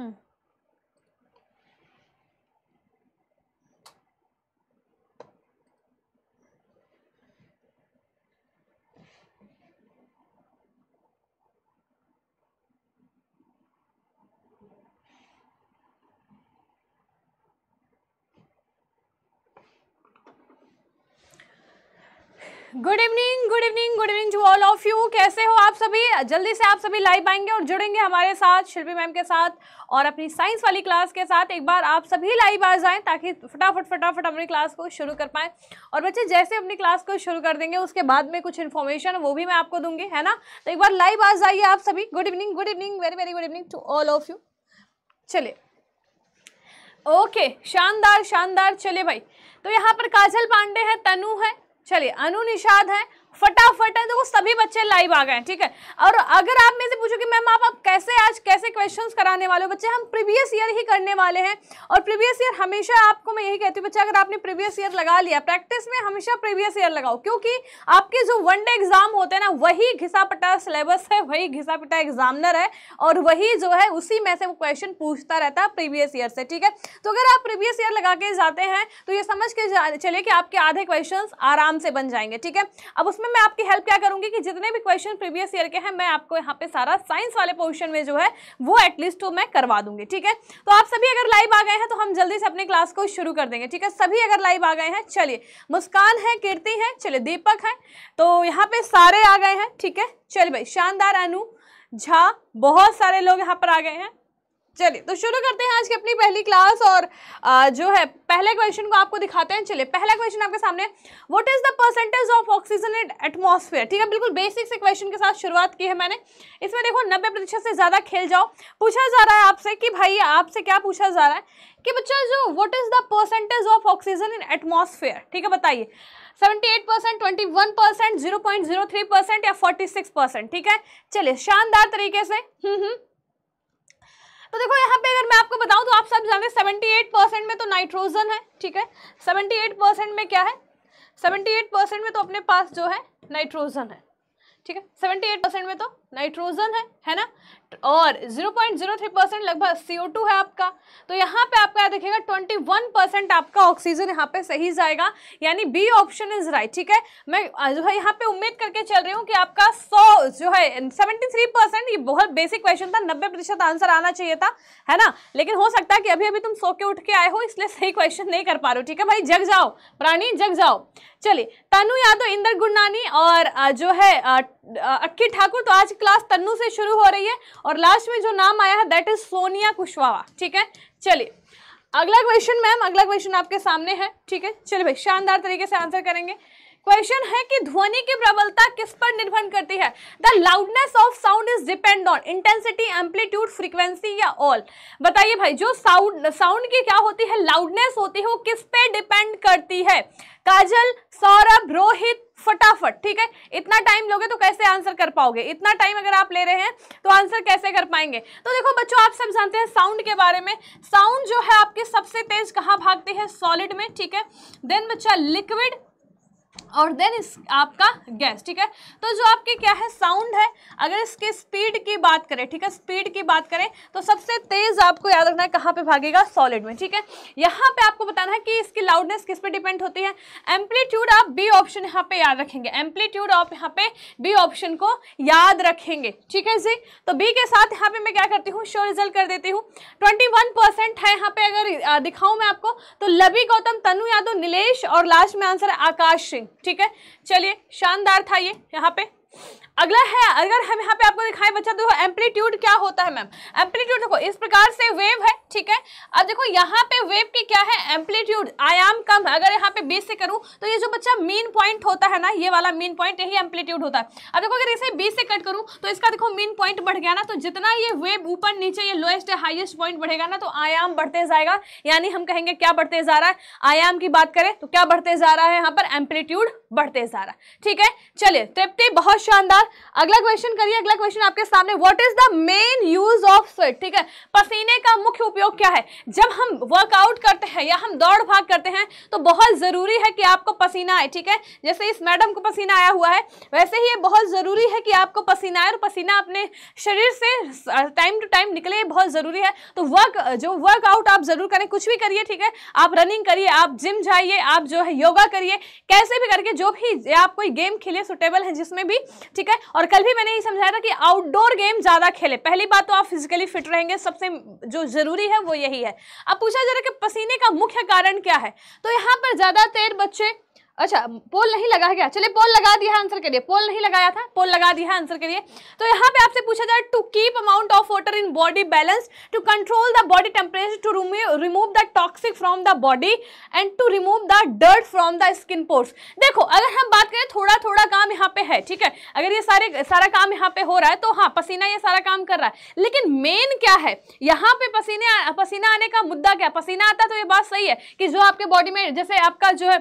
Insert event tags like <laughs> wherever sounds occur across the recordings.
hmm good evening good evening good evening to all of you कैसे हो आप सभी जल्दी से आप सभी लाइव आएंगे और जुड़ेंगे हमारे साथ शिल्पी मैम के साथ और अपनी साइंस वाली क्लास के साथ एक बार आप सभी लाइव आ जाएं ताकि फटाफट फटाफट अपनी क्लास को शुरू कर पाएं और बच्चे जैसे अपनी क्लास को शुरू कर देंगे उसके बाद में कुछ इन्फॉर्मेशन वो भी मैं आपको दूंगी है ना तो एक बार लाइव आ जाइए आप सभी good evening good evening very very good evening to all of you चलिए ओके शानदार शानदार चले भाई तो यहाँ पर काजल पांडे हैं तनु है चलिए अनु निषाद है फटाफट है देखो सभी बच्चे लाइव आ गए हैं ठीक है और अगर आप मेरे से पूछो कि मैम आप, आप कैसे आज कैसे क्वेश्चंस कराने वाले हो बच्चे हम प्रीवियस ईयर ही करने वाले हैं और प्रीवियस ईयर हमेशा आपको मैं यही कहती हूँ बच्चे अगर आपने प्रीवियस ईयर लगा लिया प्रैक्टिस में हमेशा प्रीवियस ईयर लगाओ क्योंकि आपके जो वन डे एग्जाम होते हैं ना वही घिसा पटा सिलेबस है वही घिसा पटा एग्जामिनर है और वही जो है उसी में से वो क्वेश्चन पूछता रहता है प्रीवियस ईयर से ठीक है तो अगर आप प्रीवियस ईयर लगा के जाते हैं तो ये समझ के चले कि आपके आधे क्वेश्चन आराम से बन जाएंगे ठीक है अब उस इसमें मैं आपकी हेल्प क्या करूंगी कि जितने भी क्वेश्चन प्रीवियस ईयर के हैं मैं आपको यहाँ पे सारा साइंस वाले पोर्शन में जो है वो एटलीस्ट मैं करवा दूंगी ठीक है तो आप सभी अगर लाइव आ गए हैं तो हम जल्दी से अपने क्लास को शुरू कर देंगे ठीक है सभी अगर लाइव आ गए हैं चलिए मुस्कान है कीर्ति है चलिए दीपक है तो यहाँ पे सारे आ गए हैं ठीक है चलिए भाई शानदार अनु झा बहुत सारे लोग यहाँ पर आ गए हैं चलिए तो शुरू करते हैं आज की अपनी पहली क्लास और आ, जो है पहले क्वेश्चन को आपको दिखाते हैं चलिए पहला क्वेश्चन आपके सामने what is the percentage of oxygen in atmosphere ठीक है बिल्कुल बेसिक से क्वेश्चन के साथ शुरुआत की है मैंने इसमें देखो नब्बे प्रतिशत से ज़्यादा खेल जाओ पूछा जा रहा है आपसे कि भाई आपसे क्या पूछा जा रहा है कि बच्चा जो what is the percentage of oxygen in atmosphere ठीक है बताइए 78 percent twenty one percent zero point zero three percent या फोर्टी सिक्स परसेंट ठीक है चलिए शानदार तरीके से हम्म हम्म तो देखो यहाँ पे अगर मैं आपको बताऊँ तो आप सब जानते हैं सेवेंटी एट परसेंट में तो नाइट्रोजन है ठीक है सेवेंटी एट परसेंट में क्या है सेवेंटी एट परसेंट में तो अपने पास जो है नाइट्रोजन है ठीक है सेवेंटी एट परसेंट में तो नाइट्रोजन है है ना और 0.03 परसेंट लगभग CO2 है आपका तो यहाँ पे आपका देखिएगा 21 परसेंट आपका ऑक्सीजन यहाँ पे सही जाएगा यानी बी ऑप्शन इज राइट ठीक है मैं जो है यहाँ पे उम्मीद करके चल रही हूँ कि आपका 100 जो है 73 परसेंट ये बहुत बेसिक क्वेश्चन था 90 प्रतिशत आंसर आना चाहिए था है ना लेकिन हो सकता है कि अभी अभी तुम सो के उठ के आए हो इसलिए सही क्वेश्चन नहीं कर पा रहे हो ठीक है भाई जग जाओ प्राणी जग जाओ चलिए तनु यादव इंदर गुंडानी और जो है अक्की ठाकुर तो आज क्लास तन्नू से शुरू हो रही है और लास्ट में जो नाम आया है दैट इज सोनिया कुशवाहा ठीक है चलिए अगला क्वेश्चन मैम अगला क्वेश्चन आपके सामने है ठीक है चलिए भाई शानदार तरीके से आंसर करेंगे क्वेश्चन है कि ध्वनि की प्रबलता किस पर निर्भर करती है the loudness of sound is depend on intensity amplitude frequency या ऑल बताइए भाई जो साउंड साउंड की क्या होती है लाउडनेस होती है वो किस पे डिपेंड करती है काजल सौरभ रोहित फटाफट ठीक है इतना टाइम लोगे तो कैसे आंसर कर पाओगे इतना टाइम अगर आप ले रहे हैं तो आंसर कैसे कर पाएंगे तो देखो बच्चों आप सब जानते हैं साउंड के बारे में साउंड जो है आपके सबसे तेज कहाँ भागती है सॉलिड में ठीक है देन बच्चा लिक्विड और देन इस आपका गैस ठीक है तो जो आपके क्या है साउंड है अगर इसके स्पीड की बात करें ठीक है स्पीड की बात करें तो सबसे तेज आपको याद रखना है कहाँ पे भागेगा सॉलिड में ठीक है यहाँ पे आपको बताना है कि इसकी लाउडनेस किस पे डिपेंड होती है एम्पलीट्यूड आप बी ऑप्शन यहाँ पे याद रखेंगे एम्पलीट्यूड आप यहाँ पे बी ऑप्शन को याद रखेंगे ठीक है जी तो बी के साथ यहाँ पे मैं क्या करती हूँ शो रिजल्ट कर देती हूँ ट्वेंटी है यहाँ पे अगर दिखाऊँ मैं आपको तो लबी गौतम तनु यादव नीलेष और लास्ट में आंसर है आकाश सिंह ठीक है चलिए शानदार था ये यहाँ पे अगला है अगर हम यहाँ पे आपको दिखाएं बच्चा देखो तो एम्पलीट्यूड क्या होता है मैम एम्पलीट्यूड देखो इस प्रकार से वेव है ठीक है अब देखो यहाँ पे वेव की क्या है एम्पलीट्यूड आयाम कम है अगर यहाँ पे बीस से करूँ तो ये जो बच्चा मीन पॉइंट होता है ना ये वाला मीन पॉइंट यही एम्पलीट्यूड होता है अब देखो अगर इसे बीस से कट करूँ तो इसका देखो मीन पॉइंट बढ़ गया ना तो जितना ये वेव ऊपर नीचे ये लोएस्ट हाइएस्ट पॉइंट बढ़ेगा ना तो आयाम बढ़ते जाएगा यानी हम कहेंगे क्या बढ़ते जा रहा है आयाम की बात करें तो क्या बढ़ते जा रहा है यहाँ पर एम्पलीट्यूड बढ़ते जा रहा ठीक है चलिए तृप्ति बहुत शानदार अगला क्वेश्चन करिए अगला क्वेश्चन आपके सामने what is the main use of sweat ठीक है पसीने का मुख्य उपयोग क्या है जब हम वर्कआउट करते हैं या हम दौड़ भाग करते हैं तो बहुत ज़रूरी है कि आपको पसीना आए ठीक है जैसे इस मैडम को पसीना आया हुआ है वैसे ही ये बहुत ज़रूरी है कि आपको पसीना आए और पसीना अपने शरीर से टाइम टू टाइम निकले बहुत ज़रूरी है तो वर्क जो वर्कआउट आप ज़रूर करें कुछ भी करिए ठीक है आप रनिंग करिए आप जिम जाइए आप जो है योगा करिए कैसे भी करके जो भी आप कोई गेम खेले सुटेबल है जिसमें भी ठीक है और कल भी मैंने ये समझाया था कि आउटडोर गेम ज़्यादा खेले पहली बात तो आप फिजिकली फिट रहेंगे सबसे जो ज़रूरी है वो यही है अब पूछा जा रहा है कि पसीने का मुख्य कारण क्या है तो यहाँ पर ज़्यादातर बच्चे अच्छा पोल नहीं लगा गया चलिए पोल लगा दिया आंसर के लिए पोल नहीं लगाया था पोल लगा दिया आंसर के लिए तो यहाँ पे आपसे पूछा जाए to keep amount of water in body balance to control the body temperature to remove the toxic from the body and to remove the dirt from the skin pores देखो अगर हम बात करें थोड़ा थोड़ा काम यहाँ पे है ठीक है अगर ये सारे सारा काम यहाँ पे हो रहा है तो हाँ पसीना ये सारा काम कर रहा है लेकिन मेन क्या है यहाँ पे पसीने पसीना आने का मुद्दा क्या पसीना आता तो ये बात सही है कि जो आपके बॉडी में जैसे आपका जो है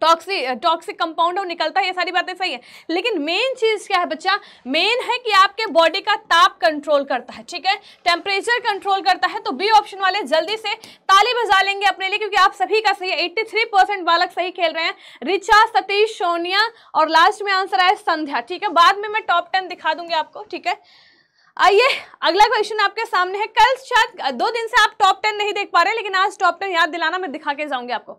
टॉक्सिक टॉक्सिक कंपाउंड और निकलता है ये सारी बातें सही है लेकिन मेन चीज़ क्या है बच्चा मेन है कि आपके बॉडी का ताप कंट्रोल करता है ठीक है टेम्परेचर कंट्रोल करता है तो बी ऑप्शन वाले जल्दी से ताली बजा लेंगे अपने लिए क्योंकि आप सभी का सही है एट्टी थ्री परसेंट बालक सही खेल रहे हैं रिचा सतीश सोनिया और लास्ट में आंसर आया संध्या ठीक है बाद में मैं टॉप टेन दिखा दूंगी आपको ठीक है आइए अगला क्वेश्चन आपके सामने है कल शायद दो दिन से आप टॉप टेन नहीं देख पा रहे लेकिन आज टॉप टेन याद दिलाना मैं दिखा के जाऊंगी आपको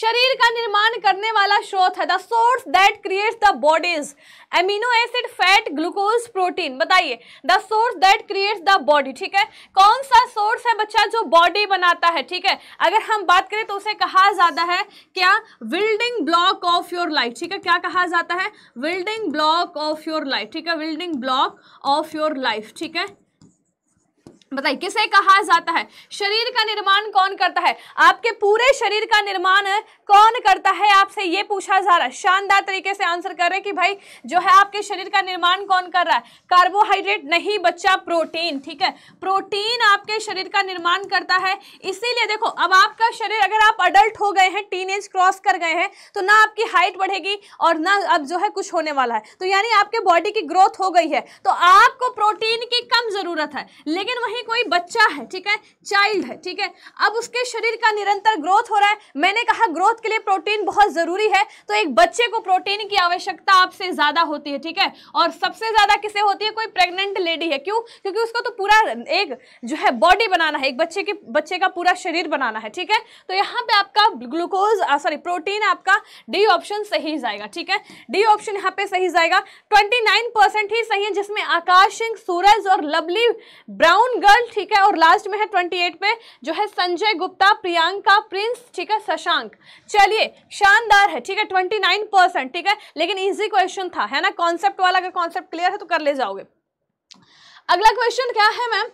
शरीर का निर्माण करने वाला स्रोत है the source that creates the body's amino acid fat glucose protein बताइए the source that creates the body ठीक है कौन सा सोर्स है बच्चा जो बॉडी बनाता है ठीक है अगर हम बात करें तो उसे कहा जाता है क्या building block of your life ठीक है क्या कहा जाता है building block of your life ठीक है building block of your life ठीक है बताइए किसे कहा जाता है शरीर का निर्माण कौन करता है आपके पूरे शरीर का निर्माण कौन करता है आपसे ये पूछा जा रहा है शानदार तरीके से आंसर कर रहे हैं कि भाई जो है आपके शरीर का निर्माण कौन कर रहा है कार्बोहाइड्रेट नहीं बच्चा प्रोटीन ठीक है प्रोटीन आपके शरीर का निर्माण करता है इसीलिए देखो अब आपका शरीर अगर आप अडल्ट हो गए हैं टीन क्रॉस कर गए हैं तो ना आपकी हाइट बढ़ेगी और ना अब जो है कुछ होने वाला है तो यानी आपके बॉडी की ग्रोथ हो गई है तो आपको प्रोटीन की कम जरूरत है लेकिन वही ही कोई बच्चा है ठीक है चाइल्ड है ठीक है अब उसके शरीर का निरंतर ग्रोथ हो रहा है मैंने कहा ग्रोथ के लिए प्रोटीन बहुत ज़रूरी है तो एक बच्चे को प्रोटीन की आवश्यकता आपसे ज़्यादा होती है ठीक है और सबसे ज़्यादा किसे होती है कोई प्रेग्नेंट लेडी है क्यों क्योंकि उसको तो पूरा एक जो है बॉडी बनाना है एक बच्चे की बच्चे का पूरा शरीर बनाना है ठीक है तो यहाँ पे आपका ग्लूकोज सॉरी प्रोटीन आपका डी ऑप्शन सही जाएगा ठीक है डी ऑप्शन यहाँ पे सही जाएगा ट्वेंटी ही सही है जिसमें आकाश सूरज और लवली ब्राउन गर्ल गर्ल ठीक है और लास्ट में है ट्वेंटी एट पे जो है संजय गुप्ता प्रियंका प्रिंस ठीक है शशांक चलिए शानदार है ठीक है ट्वेंटी नाइन परसेंट ठीक है लेकिन इजी क्वेश्चन था है ना कॉन्सेप्ट वाला अगर कॉन्सेप्ट क्लियर है तो कर ले जाओगे अगला क्वेश्चन क्या है मैम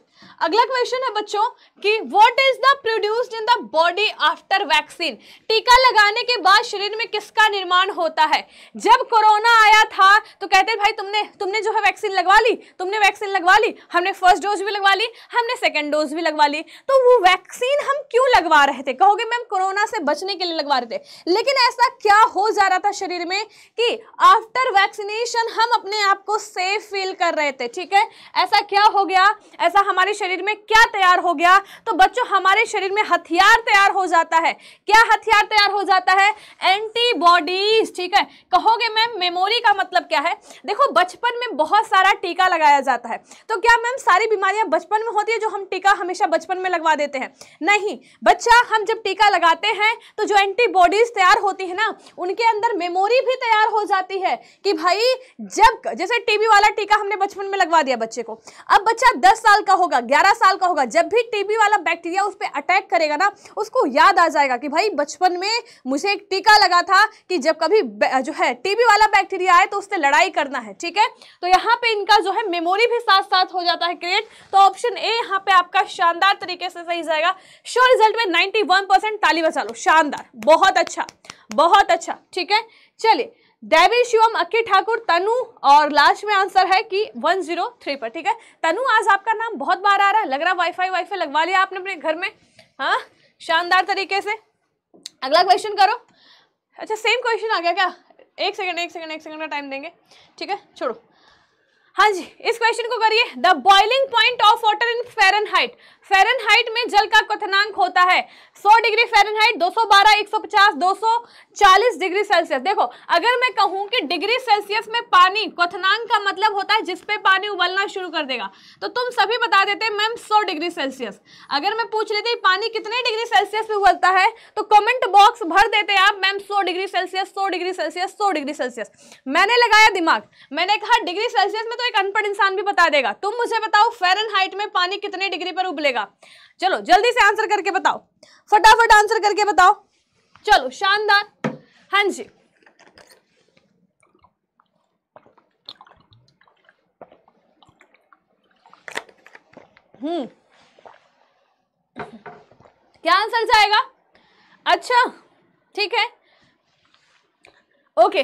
अगला क्वेश्चन है बच्चों कि what is the produced in the body after vaccine टीका लगाने के बाद शरीर में किसका निर्माण होता है जब कोरोना आया था तो कहते हैं भाई तुमने तुमने जो है वैक्सीन लगवा ली तुमने वैक्सीन लगवा ली हमने फर्स्ट डोज भी लगवा ली हमने सेकेंड डोज भी लगवा ली तो वो वैक्सीन हम क्यों लगवा रहे थे कहोगे मैम कोरोना से बचने के लिए लगवा रहे थे लेकिन ऐसा क्या हो जा रहा था शरीर में कि आफ्टर वैक्सीनेशन हम अपने आप को सेफ फील कर रहे थे ठीक है ऐसा क्या हो गया ऐसा हमारे शरीर में क्या तैयार हो गया तो बच्चों हमारे शरीर में हथियार तैयार हो जाता है क्या हथियार तैयार हो जाता है एंटीबॉडीज ठीक है कहोगे मैम मेमोरी का मतलब क्या है देखो बचपन में बहुत सारा टीका लगाया जाता है तो क्या मैम सारी बीमारियां बचपन में होती है जो हम टीका हमेशा बचपन में लगवा देते हैं नहीं बच्चा हम जब टीका लगाते हैं तो जो एंटीबॉडीज तैयार होती है ना उनके अंदर मेमोरी भी तैयार हो जाती है कि भाई जब जैसे टीबी वाला टीका हमने बचपन में लगवा दिया बच्चे को अब बच्चा दस साल का होगा ग्यारह साल का होगा जब भी टीबी वाला बैक्टीरिया उस पर अटैक करेगा ना उसको याद आ जाएगा कि भाई बचपन में मुझे एक टीका लगा था कि जब कभी जो है टीबी वाला बैक्टीरिया आए तो उससे लड़ाई करना है ठीक है तो यहाँ पे इनका जो है मेमोरी भी साथ साथ हो जाता है क्रिएट तो ऑप्शन ए यहाँ पे आपका शानदार तरीके से सही जाएगा श्योर रिजल्ट में नाइनटी ताली बचा लो शानदार बहुत अच्छा बहुत अच्छा ठीक है चलिए देवी शिवम अक्की ठाकुर तनु और लास्ट में आंसर है कि 103 पर ठीक है तनु आज आपका नाम बहुत बार आ रहा है लग रहा वाईफाई वाईफाई लगवा लिया आपने अपने घर में हाँ शानदार तरीके से अगला क्वेश्चन करो अच्छा सेम क्वेश्चन आ गया क्या एक सेकंड एक सेकंड एक सेकंड का टाइम देंगे ठीक है छोड़ो हाँ जी इस क्वेश्चन को करिए the boiling point of water in Fahrenheit Fahrenheit में जल का क्वथनांक होता है 100 डिग्री फेरनहाइट 212, 150, 240 डिग्री सेल्सियस देखो अगर मैं कहूँ कि डिग्री सेल्सियस में पानी क्वथनांक का मतलब होता है जिसपे पानी उबलना शुरू कर देगा तो तुम सभी बता देते मैम सौ डिग्री सेल्सियस अगर मैं पूछ लेती पानी कितने डिग्री सेल्सियस में उबलता है तो कमेंट बॉक्स भर देते आप मैम सौ डिग्री सेल्सियस सौ डिग्री सेल्सियस सौ डिग्री सेल्सियस मैंने लगाया दिमाग मैंने कहा डिग्री सेल्सियस में तो तो एक अनपढ़ इंसान भी बता देगा तुम मुझे बताओ फेरन हाइट में पानी कितने डिग्री पर उबलेगा चलो जल्दी से आंसर करके बताओ फटाफट आंसर करके बताओ चलो शानदार हां जी हम्म क्या आंसर जाएगा अच्छा ठीक है ओके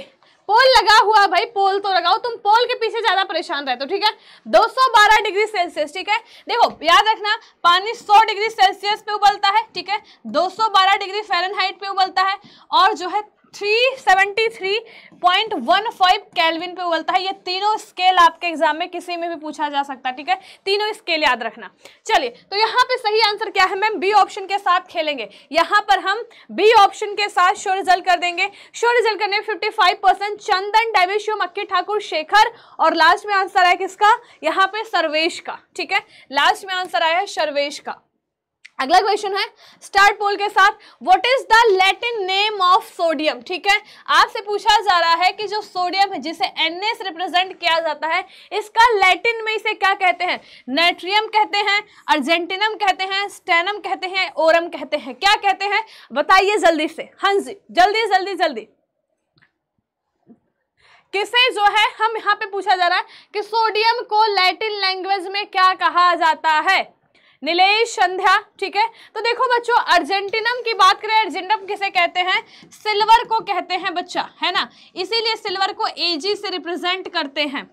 पोल लगा हुआ भाई पोल तो लगाओ तुम पोल के पीछे ज्यादा परेशान रहते हो ठीक है 212 डिग्री सेल्सियस ठीक है देखो याद रखना पानी 100 डिग्री सेल्सियस पे उबलता है ठीक है 212 डिग्री फेरनहाइट पे उबलता है और जो है 373.15 केल्विन पे उबलता है ये तीनों स्केल आपके एग्जाम में किसी में भी पूछा जा सकता है ठीक है तीनों स्केल याद रखना चलिए तो यहाँ पे सही आंसर क्या है मैम बी ऑप्शन के साथ खेलेंगे यहाँ पर हम बी ऑप्शन के साथ शो रिजल्ट कर देंगे शो रिजल्ट करने में परसेंट चंदन डेविशो मक्की ठाकुर शेखर और लास्ट में आंसर आया किसका यहाँ पे सर्वेश का ठीक है लास्ट में आंसर आया है सर्वेश का अगला क्वेश्चन है स्टार्ट पोल के साथ what is the Latin name of sodium ठीक है आपसे पूछा जा रहा है कि जो सोडियम है जिसे NS रिप्रेजेंट किया जाता है इसका लैटिन में इसे क्या कहते हैं नेट्रियम कहते हैं अर्जेंटिनम कहते हैं स्टेनम कहते हैं ओरम कहते हैं क्या कहते हैं बताइए जल्दी से हाँ जी जल्दी जल्दी जल्दी किसे जो है हम यहां पे पूछा जा रहा है कि सोडियम को लैटिन लैंग्वेज में क्या कहा जाता है निलेश संध्या ठीक है तो देखो बच्चों अर्जेंटिनम की बात करें अर्जेंटम किसे कहते हैं सिल्वर को कहते हैं बच्चा है ना इसीलिए सिल्वर को एजी से रिप्रेजेंट करते हैं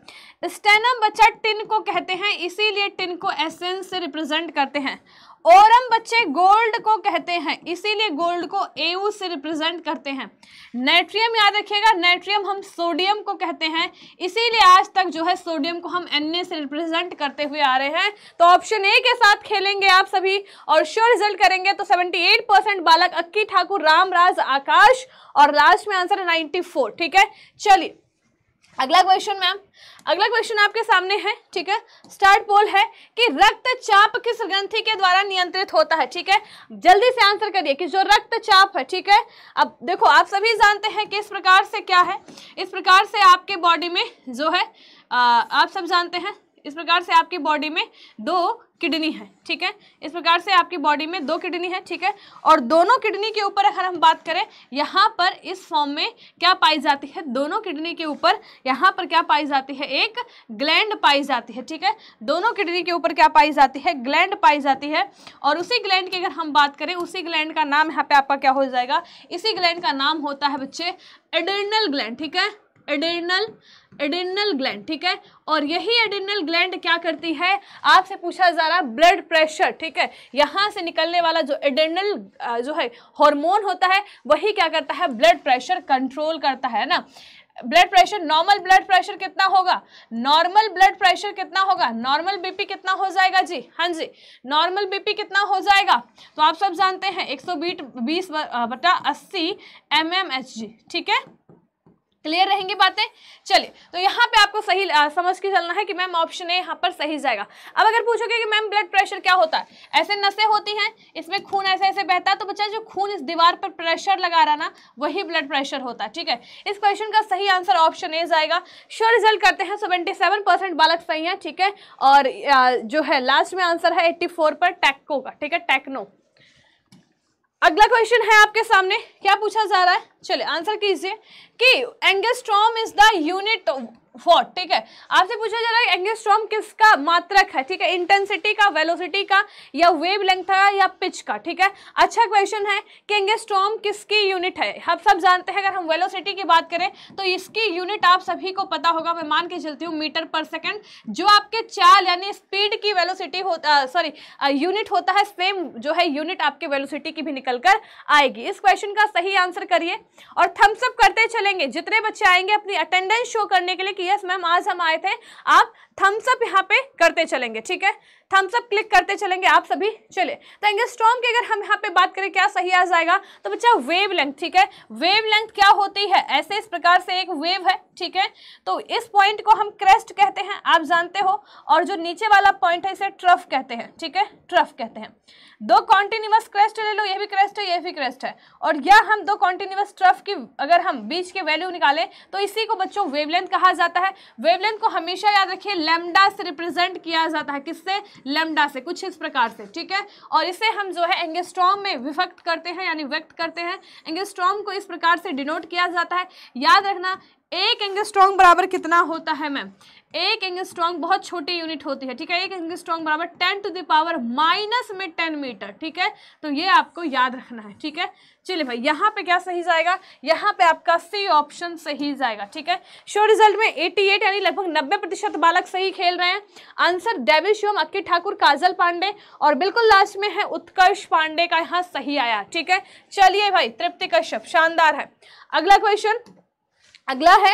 स्टेनम बच्चा टिन को कहते हैं इसीलिए टिन को एसेंस से रिप्रेजेंट करते हैं ओरम बच्चे गोल्ड को कहते हैं इसीलिए गोल्ड को एयू से रिप्रेजेंट करते हैं नेट्रियम याद रखिएगा नेट्रियम हम सोडियम को कहते हैं इसीलिए आज तक जो है सोडियम को हम एन से रिप्रेजेंट करते हुए आ रहे हैं तो ऑप्शन ए के साथ खेलेंगे आप सभी और श्योर रिजल्ट करेंगे तो 78 परसेंट बालक अक्की ठाकुर रामराज आकाश और लास्ट में आंसर है 94 ठीक है चलिए अगला क्वेश्चन मैम अगला क्वेश्चन आपके सामने है ठीक है स्टार्ट पोल है कि रक्तचाप किस ग्रंथि के द्वारा नियंत्रित होता है ठीक है जल्दी से आंसर करिए कि जो रक्तचाप है ठीक है अब देखो आप सभी जानते हैं कि इस प्रकार से क्या है इस प्रकार से आपके बॉडी में जो है आ, आप सब जानते हैं इस प्रकार से आपकी बॉडी में दो किडनी है ठीक है इस प्रकार से आपकी बॉडी में दो किडनी है ठीक है और दोनों किडनी के ऊपर अगर हम बात करें यहाँ पर इस फॉर्म में क्या पाई जाती है दोनों किडनी के ऊपर यहाँ पर क्या पाई जाती है एक ग्लैंड पाई जाती है ठीक है दोनों किडनी के ऊपर क्या पाई जाती है ग्लैंड पाई जाती है और उसी ग्लैंड की अगर हम बात करें उसी ग्लैंड का नाम यहाँ पे आपका क्या हो जाएगा इसी ग्लैंड का नाम होता है बच्चे एडर्नल ग्लैंड ठीक है एडेनल एडेनल ग्लैंड ठीक है और यही एडेनल ग्लैंड क्या करती है आपसे पूछा जा रहा ब्लड प्रेशर ठीक है यहाँ से निकलने वाला जो एडेनल जो है हार्मोन होता है वही क्या करता है ब्लड प्रेशर कंट्रोल करता है ना blood pressure normal blood pressure कितना होगा नॉर्मल ब्लड प्रेशर कितना होगा नॉर्मल बीपी कितना हो जाएगा जी हाँ जी नॉर्मल बीपी कितना हो जाएगा तो आप सब जानते हैं एक बीट बीस बटा अस्सी एम एम एच जी ठीक है क्लियर रहेंगी बातें चलिए तो यहाँ पे आपको सही आ, समझ के चलना है कि मैम ऑप्शन ए यहाँ पर सही जाएगा अब अगर पूछोगे कि मैम ब्लड प्रेशर क्या होता है ऐसे नसें होती हैं इसमें खून ऐसे ऐसे बहता है तो बच्चा जो खून इस दीवार पर प्रेशर लगा रहा ना वही ब्लड प्रेशर होता है ठीक है इस क्वेश्चन का सही आंसर ऑप्शन ए जाएगा श्योर रिजल्ट करते हैं सेवेंटी बालक सही है ठीक है और जो है लास्ट में आंसर है एट्टी पर टैक्को का ठीक है टेक्नो अगला क्वेश्चन है आपके सामने क्या पूछा जा रहा है चलिए आंसर कीजिए कि angstrom is the unit what ठीक है आपसे पूछा जा रहा है एंगेस्ट्रॉम किसका मात्रक है ठीक है इंटेंसिटी का वेलोसिटी का या वेव लेंथ का या पिच का ठीक है अच्छा क्वेश्चन है कि एंगेस्ट्रॉम किसकी यूनिट है हम सब जानते हैं अगर हम वेलोसिटी की बात करें तो इसकी यूनिट आप सभी को पता होगा मैं मान के चलती हूँ मीटर पर सेकेंड जो आपके चाल यानी स्पीड की वेलोसिटी होता सॉरी यूनिट होता है सेम जो है यूनिट आपके वेलोसिटी की भी निकल कर आएगी इस क्वेश्चन का सही आंसर करिए और थम्सअप करते चलेंगे जितने बच्चे आएंगे अपनी अटेंडेंस शो करने के लिए कि यस मैम आज हम आए थे आप थम्सअप यहाँ पे करते चलेंगे ठीक है थम्स अप क्लिक करते चलेंगे आप सभी चले तो स्ट्रॉम की अगर हम यहाँ पे बात करें क्या सही आ जाएगा तो बच्चा वेव लेंथ ठीक है वेव लेंथ क्या होती है ऐसे इस प्रकार से एक वेव है ठीक है तो इस पॉइंट को हम क्रेस्ट कहते हैं आप जानते हो और जो नीचे वाला पॉइंट है इसे ट्रफ कहते हैं ठीक है ट्रफ कहते हैं दो कॉन्टिन्यूस क्रेस्ट ले लो ये भी क्रेस्ट है ये भी क्रेस्ट है और यह हम दो कॉन्टिन्यूस ट्रफ की अगर हम बीच के वैल्यू निकालें तो इसी को बच्चों वेवलेंथ कहा जाता है वेवलेंथ को हमेशा याद रखिए लेमडा से रिप्रेजेंट किया जाता है किससे लेमडा से कुछ इस प्रकार से ठीक है और इसे हम जो है एंगेस्ट्रॉम में विभक्त करते हैं यानी व्यक्त करते हैं एंगेस्ट्रॉम को इस प्रकार से डिनोट किया जाता है याद रखना एक एंगस्ट्रॉन्ग बराबर कितना होता है मैम एक एंगस्ट्रॉन्ग बहुत छोटी यूनिट होती है ठीक है एक एंगस्ट्रॉन्ग बराबर टेन टू दावर माइनस में टेन मीटर ठीक है तो ये आपको याद रखना है ठीक है चलिए भाई यहाँ पे क्या सही जाएगा यहाँ पे आपका सी ऑप्शन सही जाएगा ठीक है शो रिजल्ट में 88 यानी लगभग 90 प्रतिशत बालक सही खेल रहे हैं आंसर देवेश शिवम अक्की ठाकुर काजल पांडे और बिल्कुल लास्ट में है उत्कर्ष पांडे का यहाँ सही आया ठीक है चलिए भाई तृप्ति कश्यप शानदार है अगला क्वेश्चन अगला है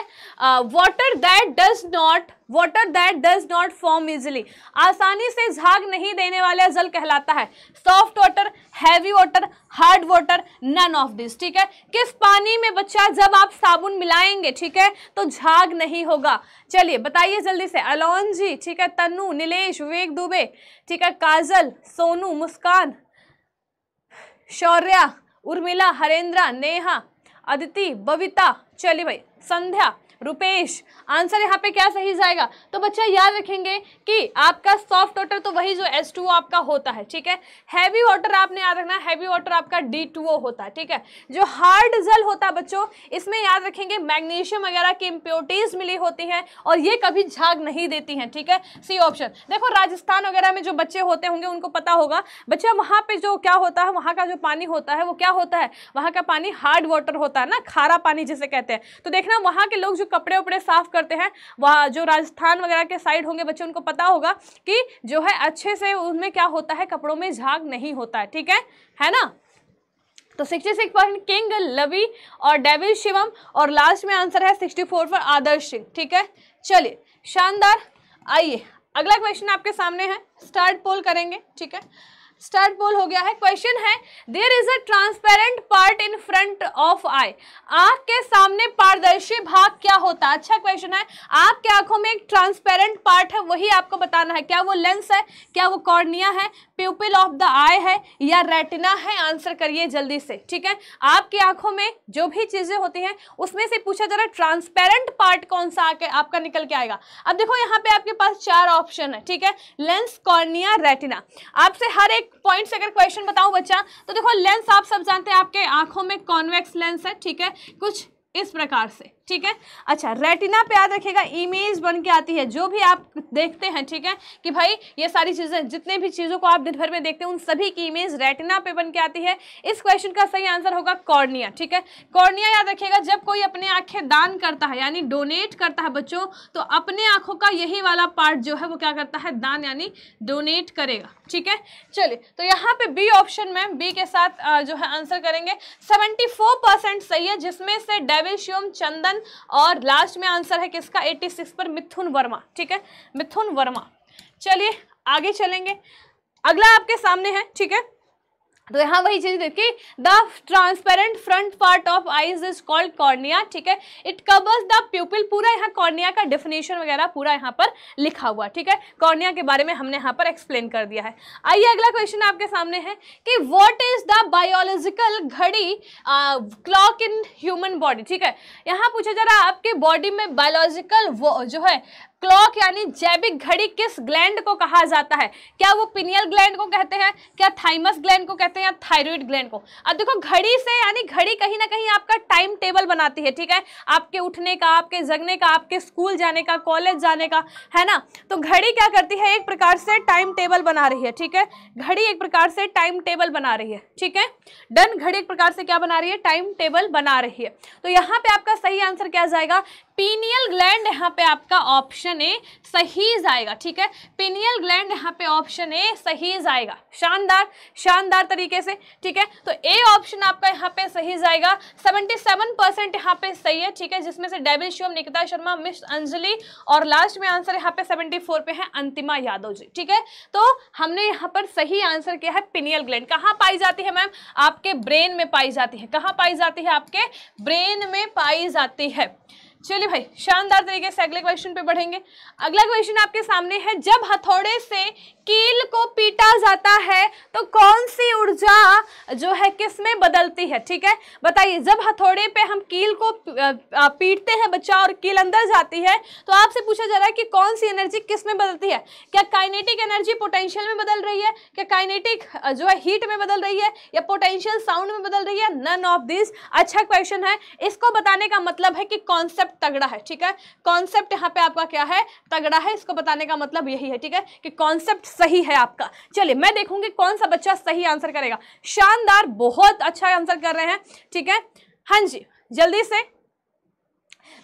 water that does not water that does not form easily आसानी से झाग नहीं देने वाला जल कहलाता है soft water heavy water hard water none of this ठीक है किस पानी में बच्चा जब आप साबुन मिलाएंगे ठीक है तो झाग नहीं होगा चलिए बताइए जल्दी से अलोन जी ठीक है तनु नीलेष विवेक दुबे ठीक है काजल सोनू मुस्कान शौर्या उर्मिला हरेंद्रा नेहा अदिति बबिता चलिए भाई संध्या रुपेश आंसर यहाँ पे क्या सही जाएगा तो बच्चा याद रखेंगे कि आपका सॉफ्ट वाटर तो वही जो एस टू आपका होता है ठीक है हैवी वाटर आपने याद रखना हैवी वाटर आपका डी होता है ठीक है जो हार्ड जल होता है बच्चों इसमें याद रखेंगे मैग्नीशियम वगैरह की इम्प्योरिटीज मिली होती है और ये कभी झाग नहीं देती हैं ठीक है सी ऑप्शन देखो राजस्थान वगैरह में जो बच्चे होते होंगे उनको पता होगा बच्चा वहाँ पर जो क्या होता है वहाँ का जो पानी होता है वो क्या होता है वहाँ का पानी हार्ड वाटर होता है ना खारा पानी जिसे कहते हैं तो देखना वहाँ के लोग जो कपड़े उपड़े साफ करते हैं वह जो राजस्थान वगैरह के साइड होंगे बच्चे उनको पता होगा कि जो है अच्छे से उनमें क्या होता है कपड़ों में झाग नहीं होता है ठीक है है ना तो 66 पर किंग लवी और डेविल शिवम और लास्ट में आंसर है 64 पर आदर्श सिंह ठीक है चलिए शानदार आइए अगला क्वेश्चन आपके सामने है स्टार्ट पोल करेंगे ठीक है स्टार्ट पोल हो गया है क्वेश्चन है there is a transparent part in front of eye आंख के सामने पारदर्शी भाग क्या होता है अच्छा क्वेश्चन है आपके आंखों में एक ट्रांसपेरेंट पार्ट है वही आपको बताना है क्या वो लेंस है क्या वो कॉर्निया है प्यूपिल ऑफ द आई है या रेटिना है आंसर करिए जल्दी से ठीक है आपकी आंखों में जो भी चीजें होती हैं उसमें से पूछा जा जरा ट्रांसपेरेंट पार्ट कौन सा आके आपका निकल के आएगा अब देखो यहाँ पे आपके पास चार ऑप्शन है ठीक है लेंस कॉर्निया रेटिना आपसे हर एक पॉइंट से अगर क्वेश्चन बताऊं बच्चा तो देखो लेंस आप सब जानते हैं आपके आंखों में कॉन्वेक्स लेंस है ठीक है कुछ इस प्रकार से ठीक है अच्छा रेटिना पे याद रखेगा इमेज बन के आती है जो भी आप देखते हैं ठीक है कि भाई ये सारी चीज़ें जितने भी चीज़ों को आप दिन भर में देखते हैं उन सभी की इमेज रेटिना पे बन के आती है इस क्वेश्चन का सही आंसर होगा कॉर्निया ठीक है कॉर्निया याद रखेगा जब कोई अपने आंखें दान करता है यानी डोनेट करता है बच्चों तो अपने आंखों का यही वाला पार्ट जो है वो क्या करता है दान यानी डोनेट करेगा ठीक है चलिए तो यहाँ पे बी ऑप्शन में बी के साथ जो है आंसर करेंगे सेवेंटी सही है जिसमें से डेविल चंदन क्वेश्चन और लास्ट में आंसर है किसका सिक्स पर मिथुन वर्मा ठीक है मिथुन वर्मा चलिए आगे चलेंगे अगला आपके सामने है ठीक है तो यहाँ वही चीज देखिए the transparent front part of eyes is called cornea ठीक है इट कवर्स द प्यूपिल पूरा यहाँ कॉर्निया का डेफिनेशन वगैरह पूरा यहाँ पर लिखा हुआ ठीक है कॉर्निया के बारे में हमने यहाँ पर एक्सप्लेन कर दिया है आइए अगला क्वेश्चन आपके सामने है कि वॉट इज द बायोलॉजिकल घड़ी क्लॉक इन ह्यूमन बॉडी ठीक है यहाँ पूछा जा रहा है आपके बॉडी में बायोलॉजिकल जो है क्लॉक यानी जैविक घड़ी किस ग्लैंड को कहा जाता है क्या वो पिनियल ग्लैंड को कहते हैं क्या थाइमस ग्लैंड को कहते हैं या थायराइड ग्लैंड को अब देखो घड़ी से यानी घड़ी कहीं ना कहीं आपका टाइम टेबल बनाती है ठीक है आपके उठने का आपके जगने का आपके स्कूल जाने का कॉलेज जाने का है ना तो घड़ी क्या करती है एक प्रकार से टाइम टेबल बना रही है ठीक है घड़ी एक प्रकार से टाइम टेबल बना रही है ठीक है डन घड़ी एक प्रकार से क्या बना रही है टाइम टेबल बना रही है तो यहाँ पे आपका सही आंसर क्या जाएगा पीनियल ग्लैंड यहाँ पे आपका ऑप्शन ए सही जाएगा ठीक है पीनियल ग्लैंड यहाँ पे ऑप्शन ए सही जाएगा शानदार शानदार तरीके से ठीक है तो ए ऑप्शन आपका यहाँ पे सही जाएगा 77 परसेंट यहाँ पे सही है ठीक है जिसमें से डेबिल शिवम निकिता शर्मा मिस अंजलि और लास्ट में आंसर यहाँ पे 74 पे है अंतिमा यादव जी ठीक है तो हमने यहाँ पर सही आंसर किया है पिनियल ग्लैंड कहाँ पाई जाती है मैम आपके ब्रेन में पाई जाती है कहाँ पाई जाती है आपके ब्रेन में पाई जाती है चलिए भाई शानदार तरीके से अगले क्वेश्चन पे बढ़ेंगे अगला क्वेश्चन आपके सामने है जब हथौड़े से कील को पीटा जाता है तो कौन सी ऊर्जा जो है किस में बदलती है ठीक है बताइए जब हथौड़े पे हम कील को पीटते हैं बच्चा और कील अंदर जाती है तो आपसे पूछा जा रहा है कि कौन सी एनर्जी किस में बदलती है क्या काइनेटिक एनर्जी पोटेंशियल में बदल रही है क्या काइनेटिक जो है हीट में बदल रही है या पोटेंशियल साउंड में बदल रही है नन ऑफ दिस अच्छा क्वेश्चन है इसको बताने का मतलब है कि कॉन्सेप्ट तगड़ा है ठीक है कॉन्सेप्ट यहाँ पे आपका क्या है तगड़ा है इसको बताने का मतलब यही है ठीक है कि कॉन्सेप्ट सही है आपका चलिए मैं देखूंगी कौन सा बच्चा सही आंसर करेगा शानदार बहुत अच्छा आंसर कर रहे हैं ठीक है हाँ जी जल्दी से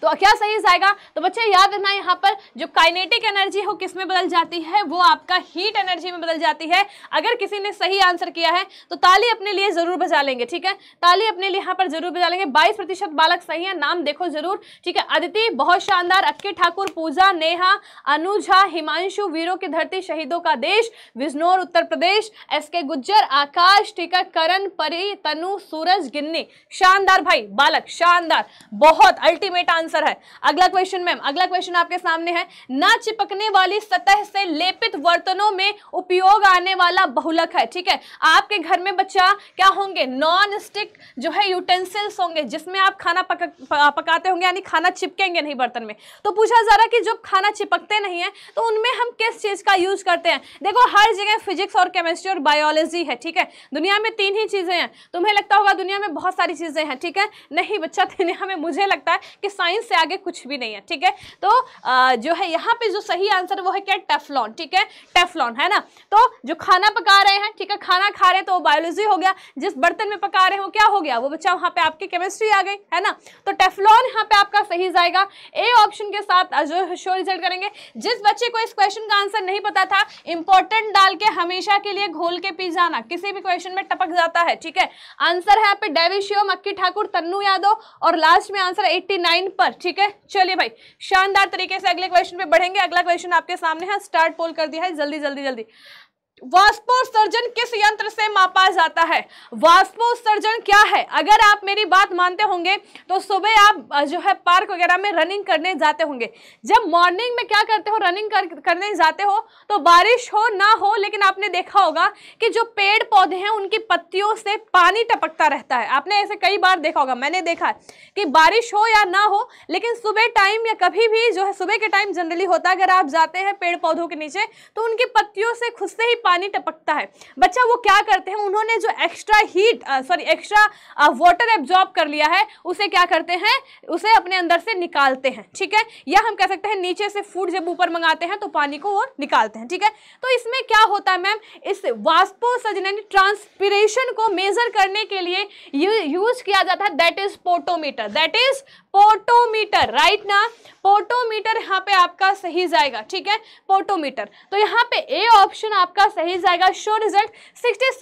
तो क्या सही जाएगा तो बच्चे याद रखना यहाँ पर जो काइनेटिक एनर्जी हो किस में बदल जाती है वो आपका हीट एनर्जी में बदल जाती है अगर किसी ने सही आंसर किया है तो ताली अपने लिए जरूर बजा लेंगे ठीक है ताली अपने लिए यहाँ पर जरूर बजा लेंगे बाईस बालक सही है नाम देखो जरूर ठीक है अदिति बहुत शानदार अक्के ठाकुर पूजा नेहा अनुझा हिमांशु वीरों की धरती शहीदों का देश बिजनौर उत्तर प्रदेश एस के गुज्जर आकाश ठीक है करण परी तनु सूरज गिन्नी शानदार भाई बालक शानदार बहुत अल्टीमेट आंसर आंसर है अगला क्वेश्चन मैम अगला क्वेश्चन आपके सामने है ना चिपकने वाली सतह से लेपित बर्तनों में उपयोग आने वाला बहुलक है ठीक है आपके घर में बच्चा क्या होंगे नॉन स्टिक जो है यूटेंसिल्स होंगे जिसमें आप खाना पका, पकाते होंगे यानी खाना चिपकेंगे नहीं बर्तन में तो पूछा जा रहा कि जब खाना चिपकते नहीं है तो उनमें हम किस चीज़ का यूज करते हैं देखो हर जगह फिजिक्स और केमिस्ट्री और बायोलॉजी है ठीक है दुनिया में तीन ही चीज़ें हैं तुम्हें लगता होगा दुनिया में बहुत सारी चीज़ें हैं ठीक है नहीं बच्चा दुनिया <laughs> में मुझे लगता है कि साइंस लाइन से आगे कुछ भी नहीं है ठीक है तो आ, जो है यहाँ पे जो सही आंसर वो है क्या टेफलॉन ठीक है टेफलॉन है ना तो जो खाना पका रहे हैं ठीक है खाना खा रहे हैं तो वो बायोलॉजी हो गया जिस बर्तन में पका रहे हो क्या हो गया वो बच्चा वहाँ पे आपकी केमिस्ट्री आ गई है ना तो टेफलॉन यहाँ पे आपका सही जाएगा ए ऑप्शन के साथ जो शो रिजल्ट करेंगे जिस बच्चे को इस क्वेश्चन का आंसर नहीं पता था इंपॉर्टेंट डाल के हमेशा के लिए घोल के पी जाना किसी भी क्वेश्चन में टपक जाता है ठीक है आंसर है यहाँ पे डेविशियो मक्की ठाकुर तन्नू यादव और लास्ट में आंसर 89 पर सर ठीक है चलिए भाई शानदार तरीके से अगले क्वेश्चन पे बढ़ेंगे अगला क्वेश्चन आपके सामने है स्टार्ट पोल कर दिया है जल्दी जल्दी जल्दी वास्पोसर्जन किस यंत्र मापा जाता है वास्पोत्सर्जन क्या है अगर आप मेरी बात मानते होंगे तो सुबह आप जो है पार्क वगैरह में रनिंग करने जाते होंगे जब मॉर्निंग में क्या करते हो रनिंग कर, करने जाते हो तो बारिश हो ना हो लेकिन आपने देखा होगा कि जो पेड़ पौधे हैं उनकी पत्तियों से पानी टपकता रहता है आपने ऐसे कई बार देखा होगा मैंने देखा कि बारिश हो या ना हो लेकिन सुबह टाइम या कभी भी जो है सुबह के टाइम जनरली होता है अगर आप जाते हैं पेड़ पौधों के नीचे तो उनकी पत्तियों से खुद से ही पानी टपकता है बच्चा वो क्या कर करते हैं उन्होंने जो extra heat sorry extra water absorb कर लिया है उसे क्या करते हैं उसे अपने अंदर से निकालते हैं ठीक है या हम कह सकते हैं नीचे से फूड जब ऊपर मंगाते हैं तो पानी को वो निकालते हैं ठीक है तो इसमें क्या होता है मैम इस वास्पोसर्जन यानी ट्रांसपिरेशन को मेजर करने के लिए यूज किया जाता है that is potometer that is potometer right ना पोटोमीटर यहाँ पे आपका सही जाएगा ठीक है पोटोमीटर तो यहाँ पे ए ऑप्शन आपका सही जाएगा शो रिजल्ट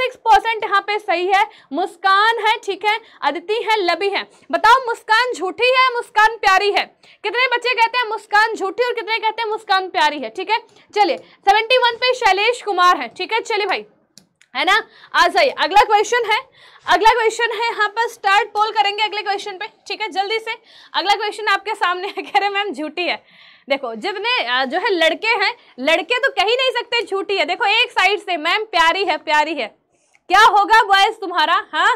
सिक्स परसेंट यहाँ पे सही है मुस्कान है ठीक है अदिति है लबी है बताओ मुस्कान झूठी है मुस्कान प्यारी है कितने बच्चे कहते हैं मुस्कान झूठी और कितने कहते हैं मुस्कान प्यारी है ठीक है चलिए सेवेंटी वन पे शैलेश कुमार है ठीक है चलिए भाई है ना आ जाइए अगला क्वेश्चन है अगला क्वेश्चन है यहाँ पर स्टार्ट पोल करेंगे अगले क्वेश्चन पे ठीक है जल्दी से अगला क्वेश्चन आपके सामने है कह रहे मैम झूठी है देखो जितने जो है लड़के हैं लड़के तो कह ही नहीं सकते झूठी है देखो एक साइड से मैम प्यारी है प्यारी है क्या होगा बॉयज तुम्हारा हाँ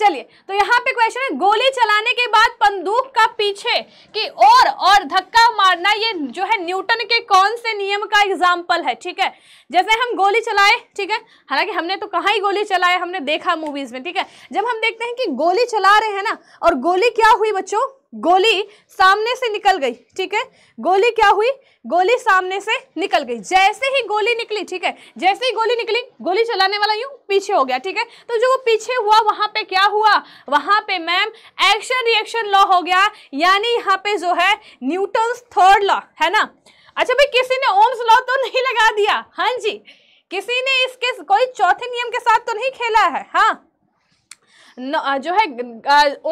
चलिए तो यहाँ पे क्वेश्चन है गोली चलाने के बाद बंदूक का पीछे की ओर और, और धक्का मारना ये जो है न्यूटन के कौन से नियम का एग्जाम्पल है ठीक है जैसे हम गोली चलाए ठीक है हालांकि हमने तो कहाँ ही गोली चलाए हमने देखा मूवीज में ठीक है जब हम देखते हैं कि गोली चला रहे हैं ना और गोली क्या हुई बच्चों गोली सामने से निकल गई ठीक है गोली क्या हुई गोली सामने से निकल गई जैसे ही गोली निकली ठीक है जैसे ही गोली निकली गोली चलाने वाला यूं पीछे हो गया ठीक है तो जो वो पीछे हुआ वहां पे क्या हुआ वहां पे मैम एक्शन रिएक्शन लॉ हो गया यानी यहाँ पे जो है न्यूटन थर्ड लॉ है ना अच्छा भाई किसी ने ओम्स लॉ तो नहीं लगा दिया हाँ जी किसी ने इसके कोई चौथे नियम के साथ तो नहीं खेला है हाँ जो है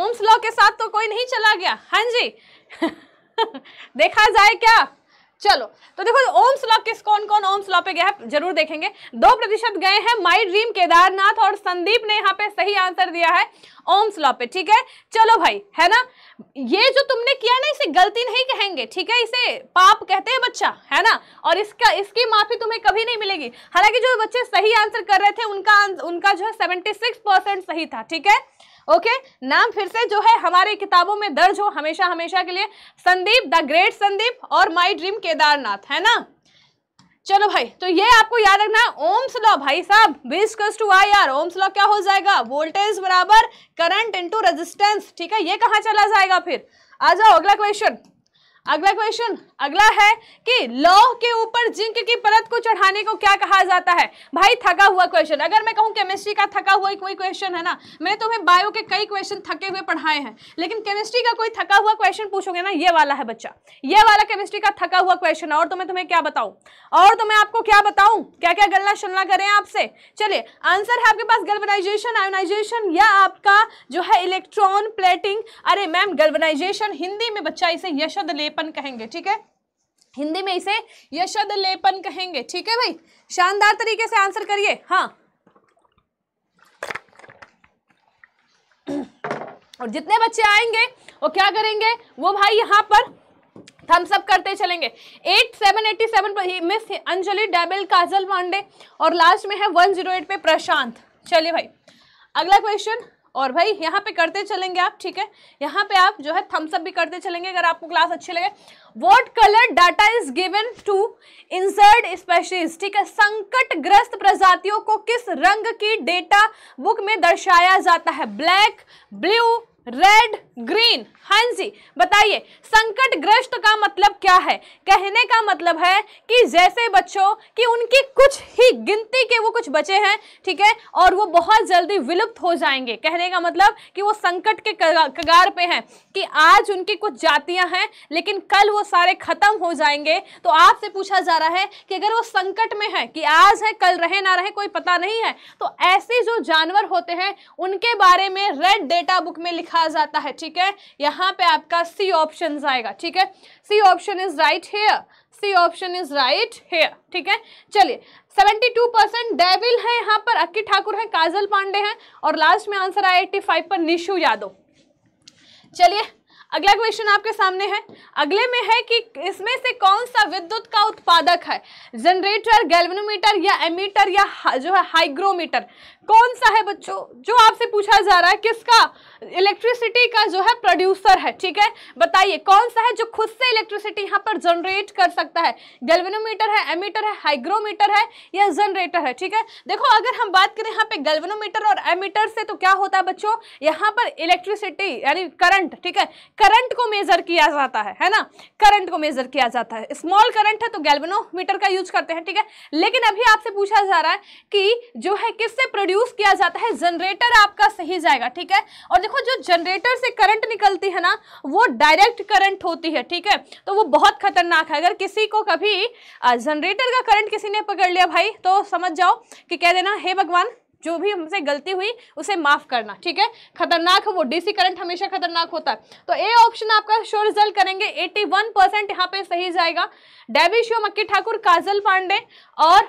ओम्स लॉ के साथ तो कोई नहीं चला गया हाँ जी <laughs> देखा जाए क्या चलो तो देखो ओम्स लॉ किस कौन कौन ओम्स लॉ पे गया है जरूर देखेंगे दो प्रतिशत गए हैं माई ड्रीम केदारनाथ और संदीप ने यहाँ पे सही आंसर दिया है ओम्स लॉ पे ठीक है चलो भाई है ना ये जो तुमने किया ना इसे गलती नहीं कहेंगे ठीक है इसे पाप कहते हैं बच्चा है ना और इसका इसकी माफी तुम्हें कभी नहीं मिलेगी हालांकि जो बच्चे सही आंसर कर रहे थे उनका उनका जो है सेवेंटी सही था ठीक है ओके नाम फिर से जो है हमारे किताबों में दर्ज हो हमेशा हमेशा के लिए संदीप द ग्रेट संदीप और माई ड्रीम केदारनाथ है ना चलो भाई तो ये आपको याद रखना है ओम्स लॉ भाई साहब because to I R Ohm's law क्या हो जाएगा वोल्टेज बराबर करंट इंटू रेजिस्टेंस ठीक है ये कहाँ चला जाएगा फिर आ जाओ अगला क्वेश्चन अगला क्वेश्चन अगला है कि लौह के ऊपर जिंक की परत को चढ़ाने को क्या कहा जाता है भाई थका हुआ क्वेश्चन अगर मैं कहूँ केमिस्ट्री का थका हुआ कोई क्वेश्चन है ना मैं तुम्हें बायो के कई क्वेश्चन थके हुए पढ़ाए हैं लेकिन केमिस्ट्री का कोई थका हुआ क्वेश्चन पूछोगे ना ये वाला है बच्चा ये वाला केमिस्ट्री का थका हुआ क्वेश्चन और तो मैं तुम्हें क्या बताऊं और तो मैं आपको क्या बताऊं क्या क्या गलना शलना करें आपसे चलिए आंसर है आपके पास गल्वनाइजेशन आयोनाइजेशन या आपका जो है इलेक्ट्रॉन प्लेटिंग अरे मैम गल्वनाइजेशन हिंदी में बच्चा इसे यशद ले लेपन कहेंगे ठीक है हिंदी में इसे यशद लेपन कहेंगे ठीक है भाई शानदार तरीके से आंसर करिए हाँ और जितने बच्चे आएंगे वो क्या करेंगे वो भाई यहाँ पर थम्स अप करते चलेंगे एट सेवन एटी सेवन पर मिस अंजलि डेबल काजल पांडे और लास्ट में है वन जीरो एट पे प्रशांत चलिए भाई अगला क्वेश्चन और भाई यहाँ पे करते चलेंगे आप ठीक है यहाँ पे आप जो है थम्सअप भी करते चलेंगे अगर आपको क्लास अच्छी लगे what colour data is given to insert species ठीक है ग्रस्त प्रजातियों को किस रंग की डेटा बुक में दर्शाया जाता है ब्लैक ब्लू रेड ग्रीन हांजी जी बताइए संकट ग्रस्त का मतलब क्या है कहने का मतलब है कि जैसे बच्चों कि उनकी कुछ ही गिनती के वो कुछ बचे हैं ठीक है और वो बहुत जल्दी विलुप्त हो जाएंगे कहने का मतलब कि वो संकट के कगार पे हैं कि आज उनकी कुछ जातियां हैं लेकिन कल वो सारे खत्म हो जाएंगे तो आपसे पूछा जा रहा है कि अगर वो संकट में है कि आज है कल रहे ना रहे कोई पता नहीं है तो ऐसे जो जानवर होते हैं उनके बारे में रेड डेटा बुक में लिख लिखा जाता है ठीक है यहाँ पे आपका सी ऑप्शन आएगा ठीक है C option is right here C option is right here ठीक है चलिए 72 परसेंट डेविल है यहाँ पर अक्की ठाकुर है काजल पांडे हैं और लास्ट में आंसर आया 85 पर निशु यादव चलिए अगला क्वेश्चन आपके सामने है अगले में है कि इसमें से कौन सा विद्युत का उत्पादक है जनरेटर गैल्वेनोमीटर या एमीटर या जो है हाइग्रोमीटर कौन सा है बच्चों जो आपसे पूछा जा रहा है किसका इलेक्ट्रिसिटी का जो है प्रोड्यूसर है ठीक है बताइए कौन सा है जो खुद से इलेक्ट्रिसिटी यहाँ पर जनरेट कर सकता है गैल्वेनोमीटर है एमीटर है हाइग्रोमीटर है या जनरेटर है ठीक है देखो अगर हम बात करें यहाँ पे गैल्वेनोमीटर और एमीटर से तो क्या होता है बच्चों यहाँ पर इलेक्ट्रिसिटी यानी करंट ठीक है करंट को मेजर किया जाता है है ना करंट को मेजर किया जाता है स्मॉल करंट है तो गैल्वेनोमीटर का यूज करते हैं ठीक है लेकिन अभी आपसे पूछा जा रहा है कि जो है किससे प्रोड्यूस यूज किया जाता है जनरेटर आपका सही जाएगा ठीक है और देखो जो जनरेटर से करंट निकलती है ना वो डायरेक्ट करंट होती है ठीक है तो वो बहुत खतरनाक है अगर किसी को कभी जनरेटर का करंट किसी ने पकड़ लिया भाई तो समझ जाओ कि कह देना हे भगवान जो भी हमसे गलती हुई उसे माफ करना ठीक है खतरनाक है वो डीसी करंट हमेशा खतरनाक होता है तो ए ऑप्शन आपका शो रिजल्ट करेंगे 81 परसेंट यहाँ पे सही जाएगा डेबी शो मक्की ठाकुर काजल पांडे और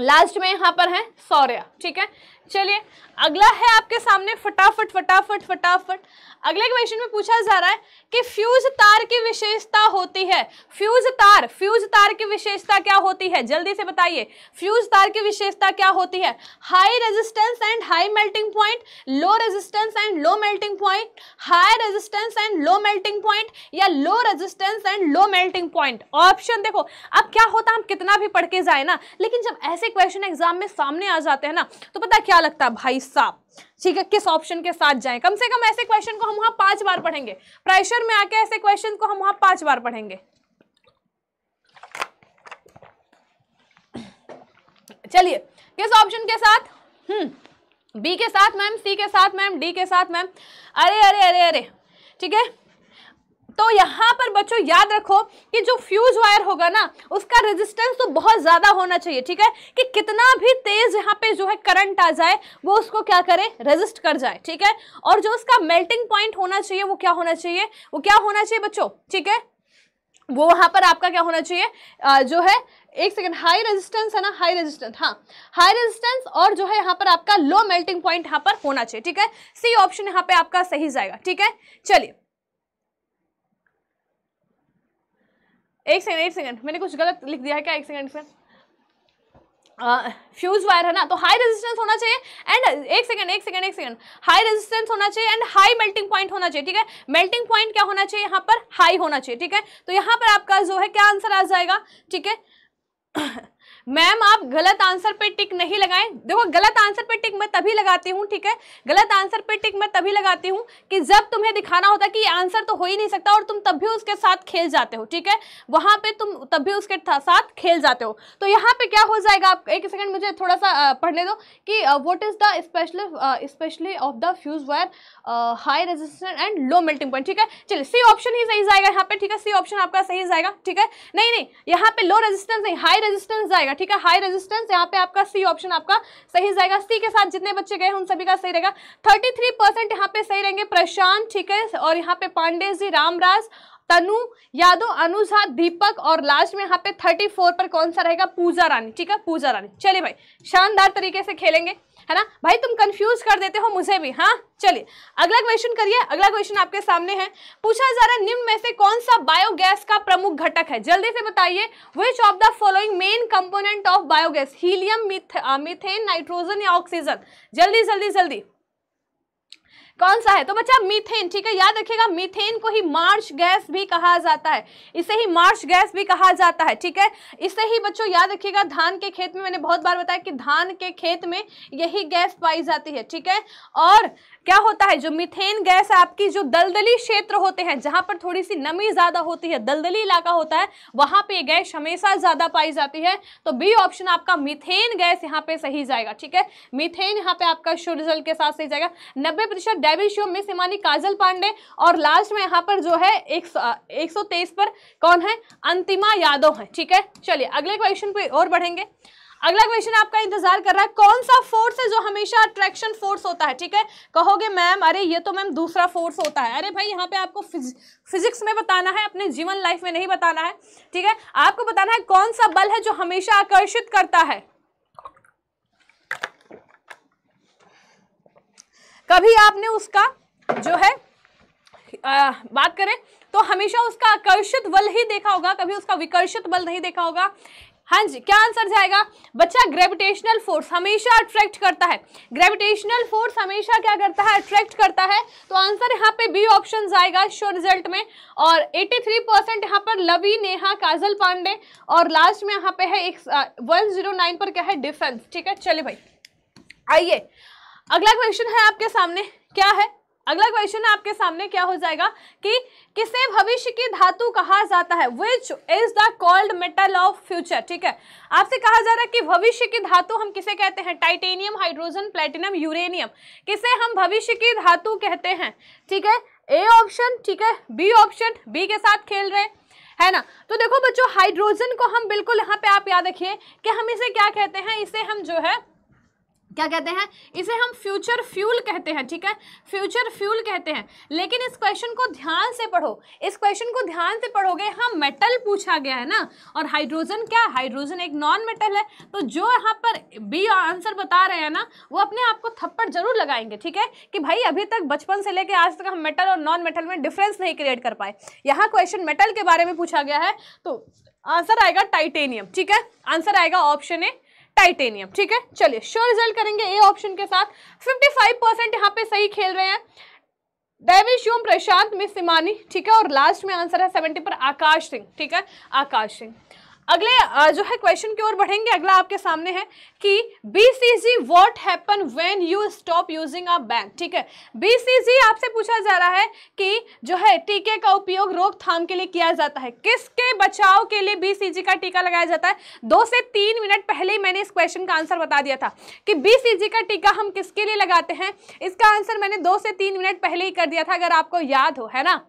लास्ट में यहाँ पर है सौर्या ठीक है चलिए अगला है आपके सामने फटाफट फटाफट फटाफट अगले क्वेश्चन में पूछा जा रहा है कि फ्यूज तार की विशेषता होती है फ्यूज तार फ्यूज तार की विशेषता क्या होती है जल्दी से बताइए फ्यूज तार की विशेषता क्या होती है high resistance and high melting point low resistance and low melting point high resistance and low melting point या low resistance and low melting point option देखो अब क्या होता हम कितना भी पढ़ के जाए ना लेकिन जब ऐसे क्वेश्चन एग्जाम में सामने आ जाते हैं ना तो पता क्या लगता है भाई साहब ठीक है किस ऑप्शन के साथ जाए कम से कम ऐसे क्वेश्चन को हम वहां पांच बार पढ़ेंगे प्रेशर में आके ऐसे क्वेश्चन को हम वहां पांच बार पढ़ेंगे चलिए किस ऑप्शन के साथ हम्म बी के साथ मैम सी के साथ मैम डी के साथ मैम अरे अरे अरे अरे ठीक है तो यहाँ पर बच्चों याद रखो कि जो फ्यूज वायर होगा ना उसका रेजिस्टेंस तो बहुत ज़्यादा होना चाहिए ठीक है कि कितना भी तेज़ यहाँ पे जो है करंट आ जाए वो उसको क्या करे रेजिस्ट कर जाए ठीक है और जो उसका मेल्टिंग पॉइंट होना चाहिए वो क्या होना चाहिए वो क्या होना चाहिए बच्चों ठीक है वो वहां पर आपका क्या होना चाहिए आ, जो है एक सेकेंड हाई रेजिस्टेंस है ना हाई रेजिस्टेंस हाँ हाई रेजिस्टेंस और जो है यहाँ पर आपका लो मेल्टिंग पॉइंट यहाँ पर होना चाहिए ठीक है सी ऑप्शन यहाँ पे आपका सही जाएगा ठीक है चलिए एक सेकंड एक सेकंड मैंने कुछ गलत लिख दिया है क्या एक सेकंड से फ्यूज uh, वायर है ना तो हाई रेजिस्टेंस होना चाहिए एंड एक सेकंड एक सेकंड एक सेकंड हाई रेजिस्टेंस होना चाहिए एंड हाई मेल्टिंग पॉइंट होना चाहिए ठीक है मेल्टिंग पॉइंट क्या होना चाहिए यहाँ पर हाई होना चाहिए ठीक है तो यहाँ पर आपका जो है क्या आंसर आ जाएगा ठीक है मैम आप गलत आंसर पे टिक नहीं लगाएं देखो गलत आंसर पे टिक मैं तभी लगाती हूँ ठीक है गलत आंसर पे टिक मैं तभी लगाती हूँ कि जब तुम्हें दिखाना होता कि आंसर तो हो ही नहीं सकता और तुम तब भी उसके साथ खेल जाते हो ठीक है वहां पे तुम तब भी उसके साथ खेल जाते हो तो यहाँ पे क्या हो जाएगा आप एक सेकेंड मुझे थोड़ा सा पढ़ने दो कि what is the special specially of the fuse wire high resistant and low melting point ठीक है चलिए सी ऑप्शन ही सही जाएगा यहाँ पे ठीक है सी ऑप्शन आपका सही जाएगा ठीक है नहीं नहीं यहाँ पे लो रेजिस्टेंस नहीं हाई रेजिस्टेंस जाएगा जाएगा ठीक है हाई रेजिस्टेंस यहाँ पे आपका सी ऑप्शन आपका सही जाएगा सी के साथ जितने बच्चे गए उन सभी का सही रहेगा थर्टी थ्री परसेंट यहाँ पे सही रहेंगे प्रशांत ठीक है और यहाँ पे पांडे जी रामराज तनु यादव अनुजा दीपक और लास्ट में यहाँ पे थर्टी फोर पर कौन सा रहेगा पूजा रानी ठीक है पूजा रानी चलिए भाई शानदार तरीके से खेलेंगे है ना भाई तुम कंफ्यूज कर देते हो मुझे भी हाँ चलिए अगला क्वेश्चन करिए अगला क्वेश्चन आपके सामने है पूछा जा रहा है निम्न में से कौन सा बायोगैस का प्रमुख घटक है जल्दी से बताइए which of the following main component of biogas helium methane nitrogen या ऑक्सीजन जल्दी जल्दी जल्दी कौन सा है तो बच्चा मीथेन ठीक है याद रखिएगा मीथेन को ही मार्श गैस भी कहा जाता है इसे ही मार्श गैस भी कहा जाता है ठीक है इसे ही बच्चों याद रखिएगा धान के खेत में मैंने बहुत बार बताया कि धान के खेत में यही गैस पाई जाती है ठीक है और क्या होता है जो मिथेन गैस आपकी जो दलदली क्षेत्र होते हैं जहां पर थोड़ी सी नमी ज्यादा होती है दलदली इलाका होता है वहां पर गैस हमेशा ज्यादा पाई जाती है तो बी ऑप्शन आपका मिथेन गैस यहाँ पे सही जाएगा ठीक है मिथेन यहाँ पे आपका शुद्ध जल के साथ सही जाएगा नब्बे प्रतिशत डेबिल मिस हिमानी काजल पांडे और लास्ट में यहाँ पर जो है एक, सौ पर कौन है अंतिमा यादव है ठीक है चलिए अगले क्वेश्चन पे और बढ़ेंगे अगला क्वेश्चन आपका इंतजार कर रहा है कौन सा फोर्स है जो हमेशा अट्रैक्शन फोर्स होता है ठीक है कहोगे मैम अरे ये तो मैम दूसरा फोर्स होता है अरे भाई यहाँ पे आपको फिज, फिजिक्स में बताना है अपने जीवन लाइफ में नहीं बताना है ठीक है आपको बताना है कौन सा बल है जो हमेशा आकर्षित करता है कभी आपने उसका जो है आ, बात करें तो हमेशा उसका आकर्षित बल ही देखा होगा कभी उसका विकर्षित बल नहीं देखा होगा हाँ जी क्या आंसर जाएगा बच्चा ग्रेविटेशनल फोर्स हमेशा अट्रैक्ट करता है ग्रेविटेशनल फोर्स हमेशा क्या करता है अट्रैक्ट करता है तो आंसर यहाँ पे बी ऑप्शन जाएगा शो रिजल्ट में और 83 थ्री परसेंट यहाँ पर लवी नेहा काजल पांडे और लास्ट में यहाँ पे है एक वन जीरो नाइन पर क्या है डिफेंस ठीक है चले भाई आइए अगला क्वेश्चन है आपके सामने क्या है अगला क्वेश्चन आपके सामने क्या हो जाएगा कि किसे भविष्य की धातु कहा जाता है which is the called metal of future ठीक है आपसे कहा जा रहा है कि भविष्य की धातु हम किसे कहते हैं टाइटेनियम हाइड्रोजन प्लेटिनम यूरेनियम किसे हम भविष्य की धातु कहते हैं ठीक है ए ऑप्शन ठीक है बी ऑप्शन बी के साथ खेल रहे है ना तो देखो बच्चों हाइड्रोजन को हम बिल्कुल यहाँ पे आप याद रखिए कि हम इसे क्या कहते हैं इसे हम जो है क्या कहते हैं इसे हम फ्यूचर फ्यूल कहते हैं ठीक है फ्यूचर फ्यूल कहते हैं लेकिन इस क्वेश्चन को ध्यान से पढ़ो इस क्वेश्चन को ध्यान से पढ़ोगे हाँ मेटल पूछा गया है ना और हाइड्रोजन क्या हाइड्रोजन एक नॉन मेटल है तो जो यहाँ पर बी आंसर बता रहे हैं ना वो अपने आप को थप्पड़ जरूर लगाएंगे ठीक है कि भाई अभी तक बचपन से लेकर आज तक हम मेटल और नॉन मेटल में डिफरेंस नहीं क्रिएट कर पाए यहाँ क्वेश्चन मेटल के बारे में पूछा गया है तो आंसर आएगा टाइटेनियम ठीक है आंसर आएगा ऑप्शन ए टाइटेनियम ठीक है चलिए श्योर रिजल्ट करेंगे ए ऑप्शन के साथ 55 परसेंट यहाँ पे सही खेल रहे हैं दैवेश्योम प्रशांत मिस सिमानी ठीक है और लास्ट में आंसर है 70 पर आकाश सिंह ठीक है आकाश सिंह अगले जो है क्वेश्चन की ओर बढ़ेंगे अगला आपके सामने है कि BCG what happen when you stop using a bank ठीक है बीसीजी आपसे पूछा जा रहा है कि जो है टीके का उपयोग रोकथाम के लिए किया जाता है किसके बचाव के लिए बीसीजी का टीका लगाया जाता है दो से तीन मिनट पहले ही मैंने इस क्वेश्चन का आंसर बता दिया था कि बीसीजी का टीका हम किसके लिए लगाते हैं इसका आंसर मैंने दो से तीन मिनट पहले ही कर दिया था अगर आपको याद हो है ना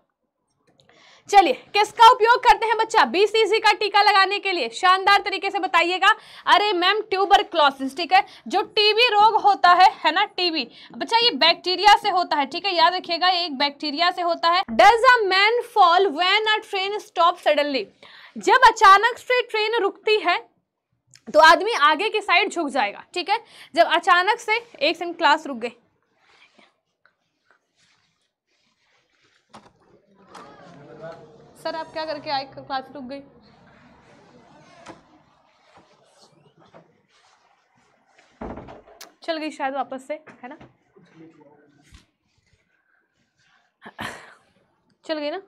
चलिए किसका उपयोग करते हैं बच्चा बीसीसी का टीका लगाने के लिए शानदार तरीके से बताइएगा अरे मैम ट्यूबर क्लॉसिस ठीक है जो टीबी रोग होता है है ना टीबी बच्चा ये बैक्टीरिया से होता है ठीक है याद रखिएगा एक बैक्टीरिया से होता है does a man fall when a train stop suddenly जब अचानक से ट्रेन रुकती है तो आदमी आगे की साइड झुक जाएगा ठीक है जब अचानक से एक सेकंड क्लास रुक गई सर आप क्या करके आए क्लास रुक गई चल गई शायद वापस से है ना चल गई ना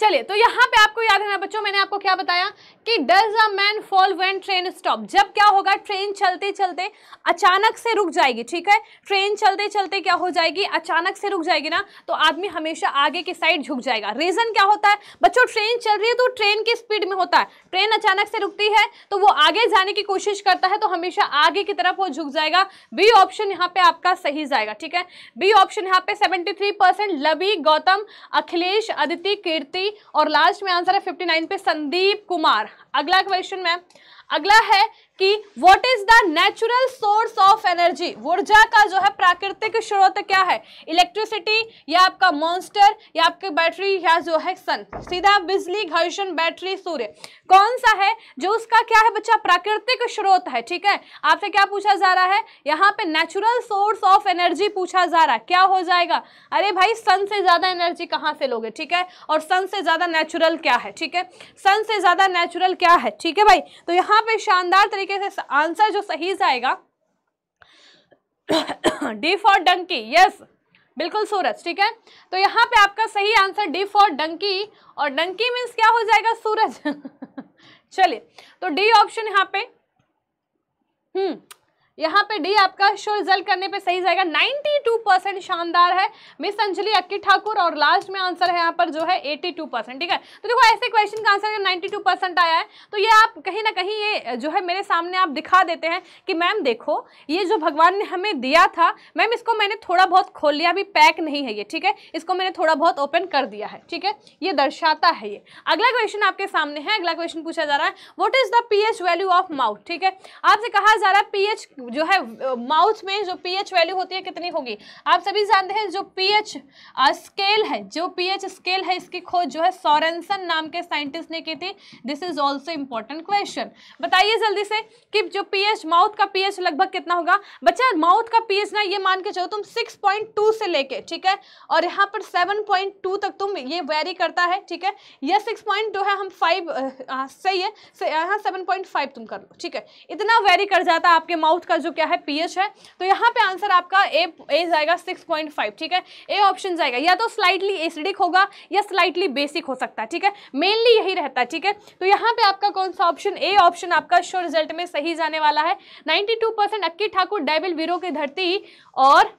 चलिए तो यहाँ पे आपको याद रखना बच्चों मैंने आपको क्या बताया कि does a man fall when train stop जब क्या होगा ट्रेन चलते चलते अचानक से रुक जाएगी ठीक है ट्रेन चलते चलते क्या हो जाएगी अचानक से रुक जाएगी ना तो आदमी हमेशा आगे की साइड झुक जाएगा रीजन क्या होता है बच्चों ट्रेन चल रही है तो ट्रेन की स्पीड में होता है ट्रेन अचानक से रुकती है तो वो आगे जाने की कोशिश करता है तो हमेशा आगे की तरफ वो झुक जाएगा बी ऑप्शन यहाँ पे आपका सही जाएगा ठीक है बी ऑप्शन यहाँ पे सेवेंटी लवी गौतम अखिलेश अदिति कीर्ति की और लास्ट में आंसर है 59 पे संदीप कुमार अगला क्वेश्चन मैम अगला है कि what is the natural source of energy ऊर्जा का जो है प्राकृतिक स्रोत क्या है इलेक्ट्रिसिटी या आपका मॉन्स्टर या आपकी बैटरी या जो है सन सीधा बिजली घर्षण बैटरी सूर्य कौन सा है जो उसका क्या है बच्चा प्राकृतिक स्रोत है ठीक है आपसे क्या पूछा जा रहा है यहाँ पे नेचुरल सोर्स ऑफ एनर्जी पूछा जा रहा है क्या हो जाएगा अरे भाई सन से ज़्यादा एनर्जी कहाँ से लोगे ठीक है और सन से ज़्यादा नेचुरल क्या है ठीक है सन से ज़्यादा नेचुरल क्या है ठीक है भाई तो यहाँ पे शानदार तरीके तरीके से आंसर जो सही जाएगा डी फॉर डंकी यस बिल्कुल सूरज ठीक है तो यहाँ पे आपका सही आंसर डी फॉर डंकी और डंकी मीन्स क्या हो जाएगा सूरज <laughs> चलिए तो डी ऑप्शन यहाँ पे हम्म यहाँ पे डी आपका शो रिजल्ट करने पे सही जाएगा 92 परसेंट शानदार है मिस अंजलि अक्की ठाकुर और लास्ट में आंसर है यहाँ पर जो है 82 परसेंट ठीक है तो देखो ऐसे क्वेश्चन का आंसर नाइन्टी टू परसेंट आया है तो ये आप कहीं ना कहीं ये जो है मेरे सामने आप दिखा देते हैं कि मैम देखो ये जो भगवान ने हमें दिया था मैम इसको मैंने थोड़ा बहुत खोल लिया अभी पैक नहीं है ये ठीक है इसको मैंने थोड़ा बहुत ओपन कर दिया है ठीक है ये दर्शाता है ये अगला क्वेश्चन आपके सामने है अगला क्वेश्चन पूछा जा रहा है what is the P value of mouth ठीक है आपसे कहा जा रहा है पी जो है माउथ में जो पीएच वैल्यू होती है कितनी होगी आप सभी जानते हैं जो पीएच स्केल है जो पीएच स्केल है इसकी खोज जो है सोरेंसन नाम के साइंटिस्ट ने की थी this is also important question बताइए जल्दी से कि जो पीएच माउथ का पीएच लगभग कितना होगा बच्चा माउथ का पीएच ना ये मान के चलो तुम सिक्स से लेके ठीक है और यहाँ पर सेवन तक तुम ये वेरी करता है ठीक है यह सिक्स है हम फाइव सही है सेवन पॉइंट तुम कर लो ठीक है इतना वेरी कर जाता आपके माउथ का जो क्या है पीएच है तो यहाँ पे आंसर आपका ए ए जाएगा 6.5 ठीक है ए ऑप्शन जाएगा या तो स्लाइटली एसिडिक होगा या स्लाइटली बेसिक हो सकता है ठीक है मेनली यही रहता है ठीक है तो यहाँ पे आपका कौन सा ऑप्शन ए ऑप्शन आपका शो रिजल्ट में सही जाने वाला है ninety two percent Akki Thakur devil वीरो की धरती और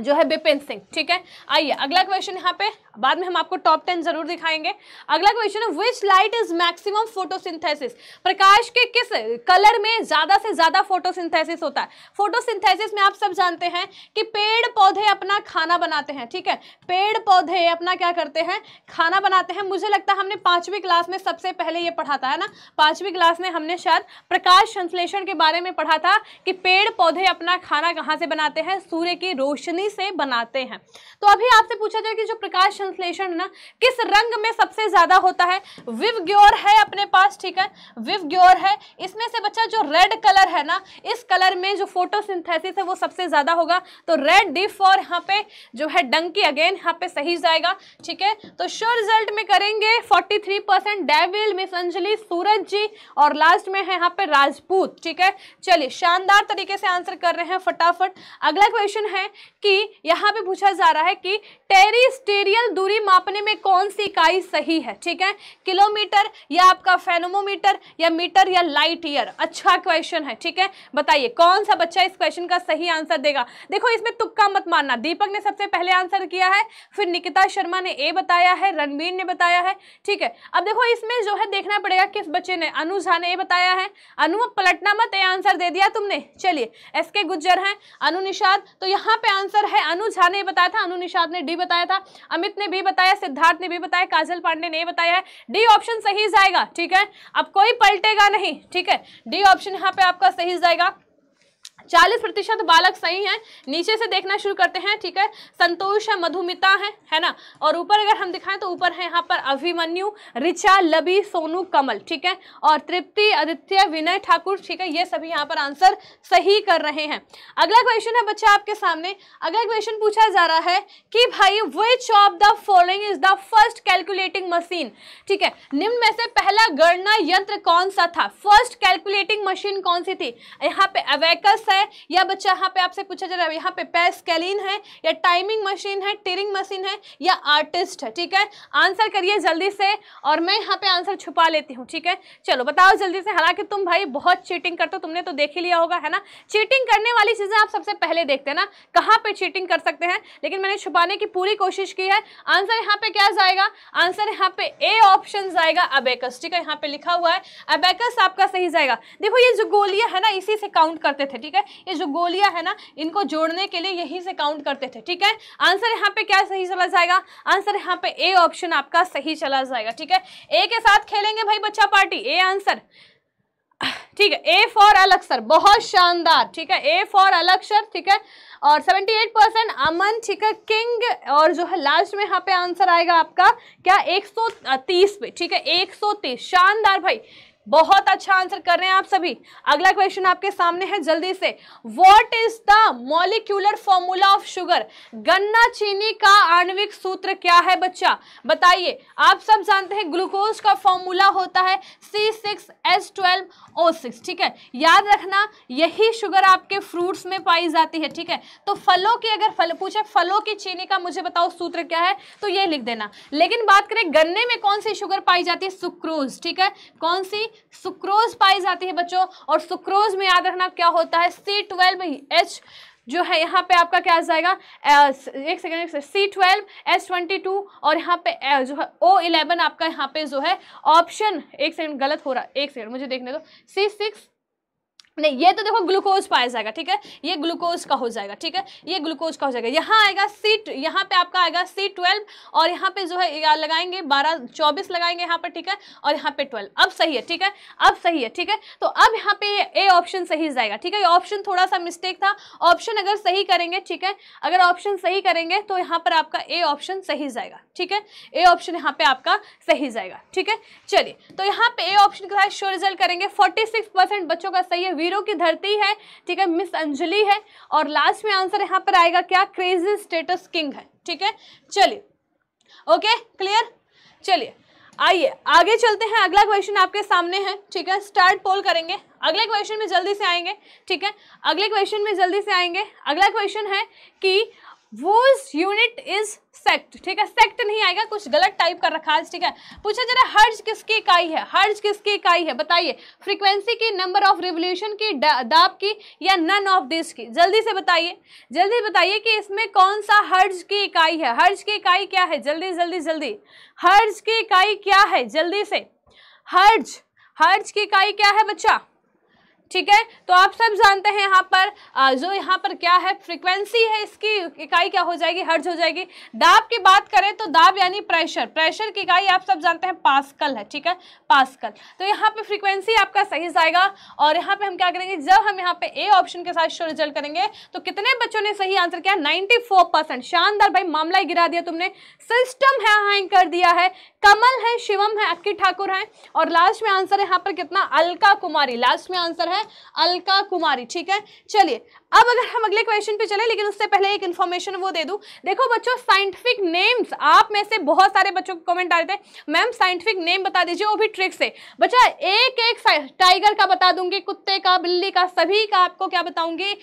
जो है बिपिन सिंह ठीक है आइए अगला क्वेश्चन यहाँ पे बाद में हम आपको टॉप टेन जरूर दिखाएंगे अगला क्वेश्चन है which light is maximum photosynthesis प्रकाश के किस कलर में ज्यादा से ज्यादा फोटोसिंथेसिस होता है फोटोसिंथेसिस में आप सब जानते हैं कि पेड़ पौधे अपना खाना बनाते हैं ठीक है पेड़ पौधे अपना क्या करते हैं खाना बनाते हैं मुझे लगता है हमने पांचवी क्लास में सबसे पहले ये पढ़ा था है ना पांचवी क्लास में हमने शायद प्रकाश संश्लेषण के बारे में पढ़ा था कि पेड़ पौधे अपना खाना कहाँ से बनाते हैं सूर्य की रोशनी लकड़ी से बनाते हैं तो अभी आपसे पूछा जाए कि जो प्रकाश संश्लेषण है ना किस रंग में सबसे ज्यादा होता है विव ग्योर है अपने पास ठीक है विव ग्योर है इसमें से बच्चा जो रेड कलर है ना इस कलर में जो फोटोसिंथेसिस है वो सबसे ज्यादा होगा तो रेड डिफ और यहाँ पे जो है डंकी अगेन यहाँ पे सही जाएगा ठीक है तो श्योर रिजल्ट में करेंगे forty devil miss Anjali Suraj ji और लास्ट में है यहाँ पे राजपूत ठीक है चलिए शानदार तरीके से आंसर कर रहे हैं फटाफट अगला क्वेश्चन है कि ही यहाँ पे पूछा जा रहा है कि टेरिस्टेरियल दूरी मापने में कौन सी इकाई सही है ठीक है किलोमीटर या आपका फेनोमोमीटर या मीटर या लाइट ईयर अच्छा क्वेश्चन है ठीक है बताइए कौन सा बच्चा इस क्वेश्चन का सही आंसर देगा देखो इसमें तुक्का मत मानना दीपक ने सबसे पहले आंसर किया है फिर निकिता शर्मा ने ए बताया है रणबीर ने बताया है ठीक है अब देखो इसमें जो है देखना पड़ेगा किस बच्चे ने अनु झा ने ए बताया है अनु पलटना मत ए आंसर दे दिया तुमने चलिए एस के गुज्जर हैं अनु निषाद तो यहाँ पे आंसर आंसर है अनु झा ने बताया था अनु निषाद ने डी बताया था अमित ने भी बताया सिद्धार्थ ने भी बताया काजल पांडे ने बताया है डी ऑप्शन सही जाएगा ठीक है अब कोई पलटेगा नहीं ठीक है डी ऑप्शन यहाँ पे आपका सही जाएगा चालीस प्रतिशत बालक सही हैं नीचे से देखना शुरू करते हैं ठीक है संतोष है मधुमिता है है ना और ऊपर अगर हम दिखाएं तो ऊपर है यहाँ पर अभिमन्यु ऋचा लबी सोनू कमल ठीक है और तृप्ति आदित्य विनय ठाकुर ठीक है ये सभी यहाँ पर आंसर सही कर रहे हैं अगला क्वेश्चन है बच्चा आपके सामने अगला क्वेश्चन पूछा जा रहा है कि भाई which of the following is the first calculating machine ठीक है निम्न में से पहला गणना यंत्र कौन सा था फर्स्ट कैलकुलेटिंग मशीन कौन सी थी यहाँ पे अवेकस है या बच्चा यहाँ पे आपसे पूछा जा रहा है यहाँ पे पैस्केलिन है या टाइमिंग मशीन है टेरिंग मशीन है या आर्टिस्ट है ठीक है आंसर करिए जल्दी से और मैं यहाँ पे आंसर छुपा लेती हूँ ठीक है चलो बताओ जल्दी से हालांकि तुम भाई बहुत चीटिंग करते हो तुमने तो देख ही लिया होगा है ना चीटिंग करने वाली चीज़ें आप सबसे पहले देखते हैं ना कहाँ पे चीटिंग कर सकते हैं लेकिन मैंने छुपाने की पूरी कोशिश की है आंसर यहाँ पे क्या जाएगा आंसर यहाँ पे ए ऑप्शन जाएगा अबेकस ठीक है यहाँ पे लिखा हुआ है अबेकस आपका सही जाएगा देखो ये जो गोलियां है ना इसी से काउंट करते थे ठीक है है ये जो गोलियां है ना इनको जोड़ने के लिए यहीं से काउंट करते थे ठीक है आंसर यहाँ पे क्या सही चला जाएगा आंसर यहाँ पे ए ऑप्शन आपका सही चला जाएगा ठीक है ए के साथ खेलेंगे भाई बच्चा पार्टी ए आंसर ठीक है ए फॉर अलग सर बहुत शानदार ठीक है ए फॉर अलग सर ठीक है और 78 परसेंट अमन ठीक है किंग और जो है लास्ट में यहाँ पे आंसर आएगा आपका क्या 130 पे ठीक है 130 शानदार भाई बहुत अच्छा आंसर कर रहे हैं आप सभी अगला क्वेश्चन आपके सामने है जल्दी से what is the molecular formula of sugar गन्ना चीनी का आणविक सूत्र क्या है बच्चा बताइए आप सब जानते हैं ग्लूकोज का फॉर्मूला होता है C six S twelve O six ठीक है याद रखना यही शुगर आपके फ्रूट्स में पाई जाती है ठीक है तो फलों की अगर फल पूछे फलों की चीनी का मुझे बताओ सूत्र क्या है तो ये लिख देना लेकिन बात करें गन्ने में कौन सी शुगर पाई जाती है सुक्रोज ठीक है कौन सी सुक्रोज पाई जाती है बच्चों और सुक्रोज में याद रखना क्या होता है सी ट्वेल्व एच जो है यहाँ पे आपका क्या आ जाएगा एक सेकेंड एक C twelve S twenty two और यहाँ पे जो है ओ इलेवन आपका यहाँ पे जो है ऑप्शन एक सेकेंड गलत हो रहा है एक सेकेंड मुझे देखने दो सी सिक्स नहीं ये तो देखो ग्लूकोज पाया जाएगा ठीक है ये ग्लूकोज का हो जाएगा ठीक है ये ग्लूकोज का हो जाएगा यहाँ आएगा सी यहाँ पे आपका आएगा सी ट्वेल्व और यहाँ पे जो है लगाएंगे बारह चौबीस लगाएंगे यहाँ पर ठीक है और यहाँ पे ट्वेल्व अब सही है ठीक है अब सही है ठीक है तो अब यहाँ पे ए ऑप्शन सही जाएगा ठीक है ये ऑप्शन थोड़ा सा मिस्टेक था ऑप्शन अगर सही करेंगे ठीक है अगर ऑप्शन सही करेंगे तो यहाँ पर आपका ए ऑप्शन सही जाएगा ठीक है ए ऑप्शन यहाँ पे आपका सही जाएगा ठीक है चलिए तो यहाँ पे ए ऑप्शन साथ शो रिजल्ट करेंगे फोर्टी बच्चों का सही है वीरों की धरती है ठीक है मिस अंजलि है और लास्ट में आंसर यहाँ पर आएगा क्या क्रेजी स्टेटस किंग है ठीक है चलिए ओके क्लियर चलिए आइए आगे चलते हैं अगला क्वेश्चन आपके सामने है ठीक है स्टार्ट पोल करेंगे अगले क्वेश्चन में जल्दी से आएंगे ठीक है अगले क्वेश्चन में जल्दी से आएंगे अगला क्वेश्चन है कि वोज यूनिट इज सेक्ट ठीक है सेक्ट नहीं आएगा कुछ गलत टाइप कर रखा है ठीक है पूछा जरा हर्ज किसकी इकाई है हर्ज किसकी इकाई है बताइए फ्रीक्वेंसी की नंबर ऑफ रिवोल्यूशन की दाब की या नन ऑफ दिस की जल्दी से बताइए जल्दी बताइए कि इसमें कौन सा हर्ज की इकाई है हर्ज की इकाई क्या है जल्दी जल्दी जल्दी हर्ज की इकाई क्या है जल्दी से हर्ज हर्ज की इकाई क्या है बच्चा ठीक है तो आप सब जानते हैं यहाँ पर जो यहाँ पर क्या है फ्रीक्वेंसी है इसकी इकाई क्या हो जाएगी हर्ज हो जाएगी दाब की बात करें तो दाब यानी प्रेशर प्रेशर की इकाई आप सब जानते हैं पास्कल है ठीक है पास्कल तो यहाँ पे फ्रीक्वेंसी आपका सही जाएगा और यहाँ पे हम क्या करेंगे जब हम यहाँ पे ए ऑप्शन के साथ शो रिजल्ट करेंगे तो कितने बच्चों ने सही आंसर किया 94 परसेंट शानदार भाई मामला गिरा दिया तुमने सिस्टम है हैंग हाँ, कर दिया है कमल है शिवम है अक्की ठाकुर है और लास्ट में आंसर यहाँ पर कितना अलका कुमारी लास्ट में आंसर है है अलका कुमारी ठीक है चलिए अब अगर हम अगले क्वेश्चन पे चले लेकिन उससे पहले एक इन्फॉर्मेशन वो दे दूं देखो बच्चों साइंटिफिक नेम्स आप में से बहुत सारे बच्चों के कमेंट आ रहे थे मैम साइंटिफिक नेम बता दीजिए वो भी ट्रिक से बच्चा एक एक टाइगर का बता दूंगी कुत्ते का बिल्ली का सभी का आपको क्या बताऊंगी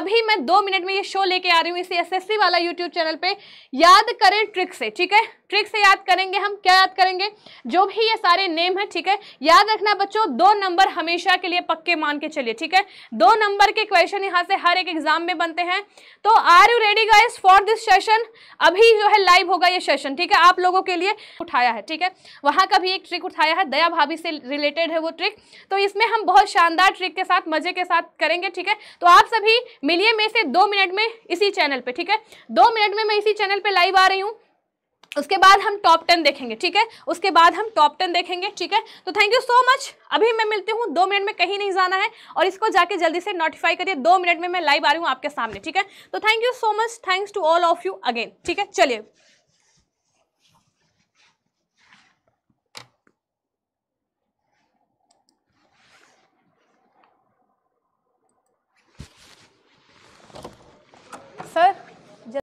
अभी मैं दो मिनट में ये शो लेके आ रही हूँ इसी एस वाला यूट्यूब चैनल पर याद करें ट्रिक से ठीक है ट्रिक से याद करेंगे हम क्या याद करेंगे जो भी ये सारे नेम है ठीक है याद रखना बच्चों दो नंबर हमेशा के लिए पक्के मान के के चलिए ठीक है दो नंबर के क्वेश्चन यहाँ से हर एक एग्जाम में बनते हैं तो are you ready guys for this session अभी जो है लाइव होगा ये सेशन ठीक है आप लोगों के लिए उठाया है ठीक है वहाँ का भी एक ट्रिक उठाया है दया भाभी से रिलेटेड है वो ट्रिक तो इसमें हम बहुत शानदार ट्रिक के साथ मजे के साथ करेंगे ठीक है तो आप सभी मिलिए मेरे से दो मिनट में इसी चैनल पर ठीक है दो मिनट में मैं इसी चैनल पर लाइव आ रही हूँ उसके बाद हम टॉप टेन देखेंगे ठीक है उसके बाद हम टॉप टेन देखेंगे ठीक है तो थैंक यू सो मच अभी मैं मिलती हूँ दो मिनट में कहीं नहीं जाना है और इसको जाके जल्दी से नोटिफाई करिए दो मिनट में मैं लाइव आ रही हूँ आपके सामने ठीक है तो thank you so much thanks to all of you again ठीक है चलिए सर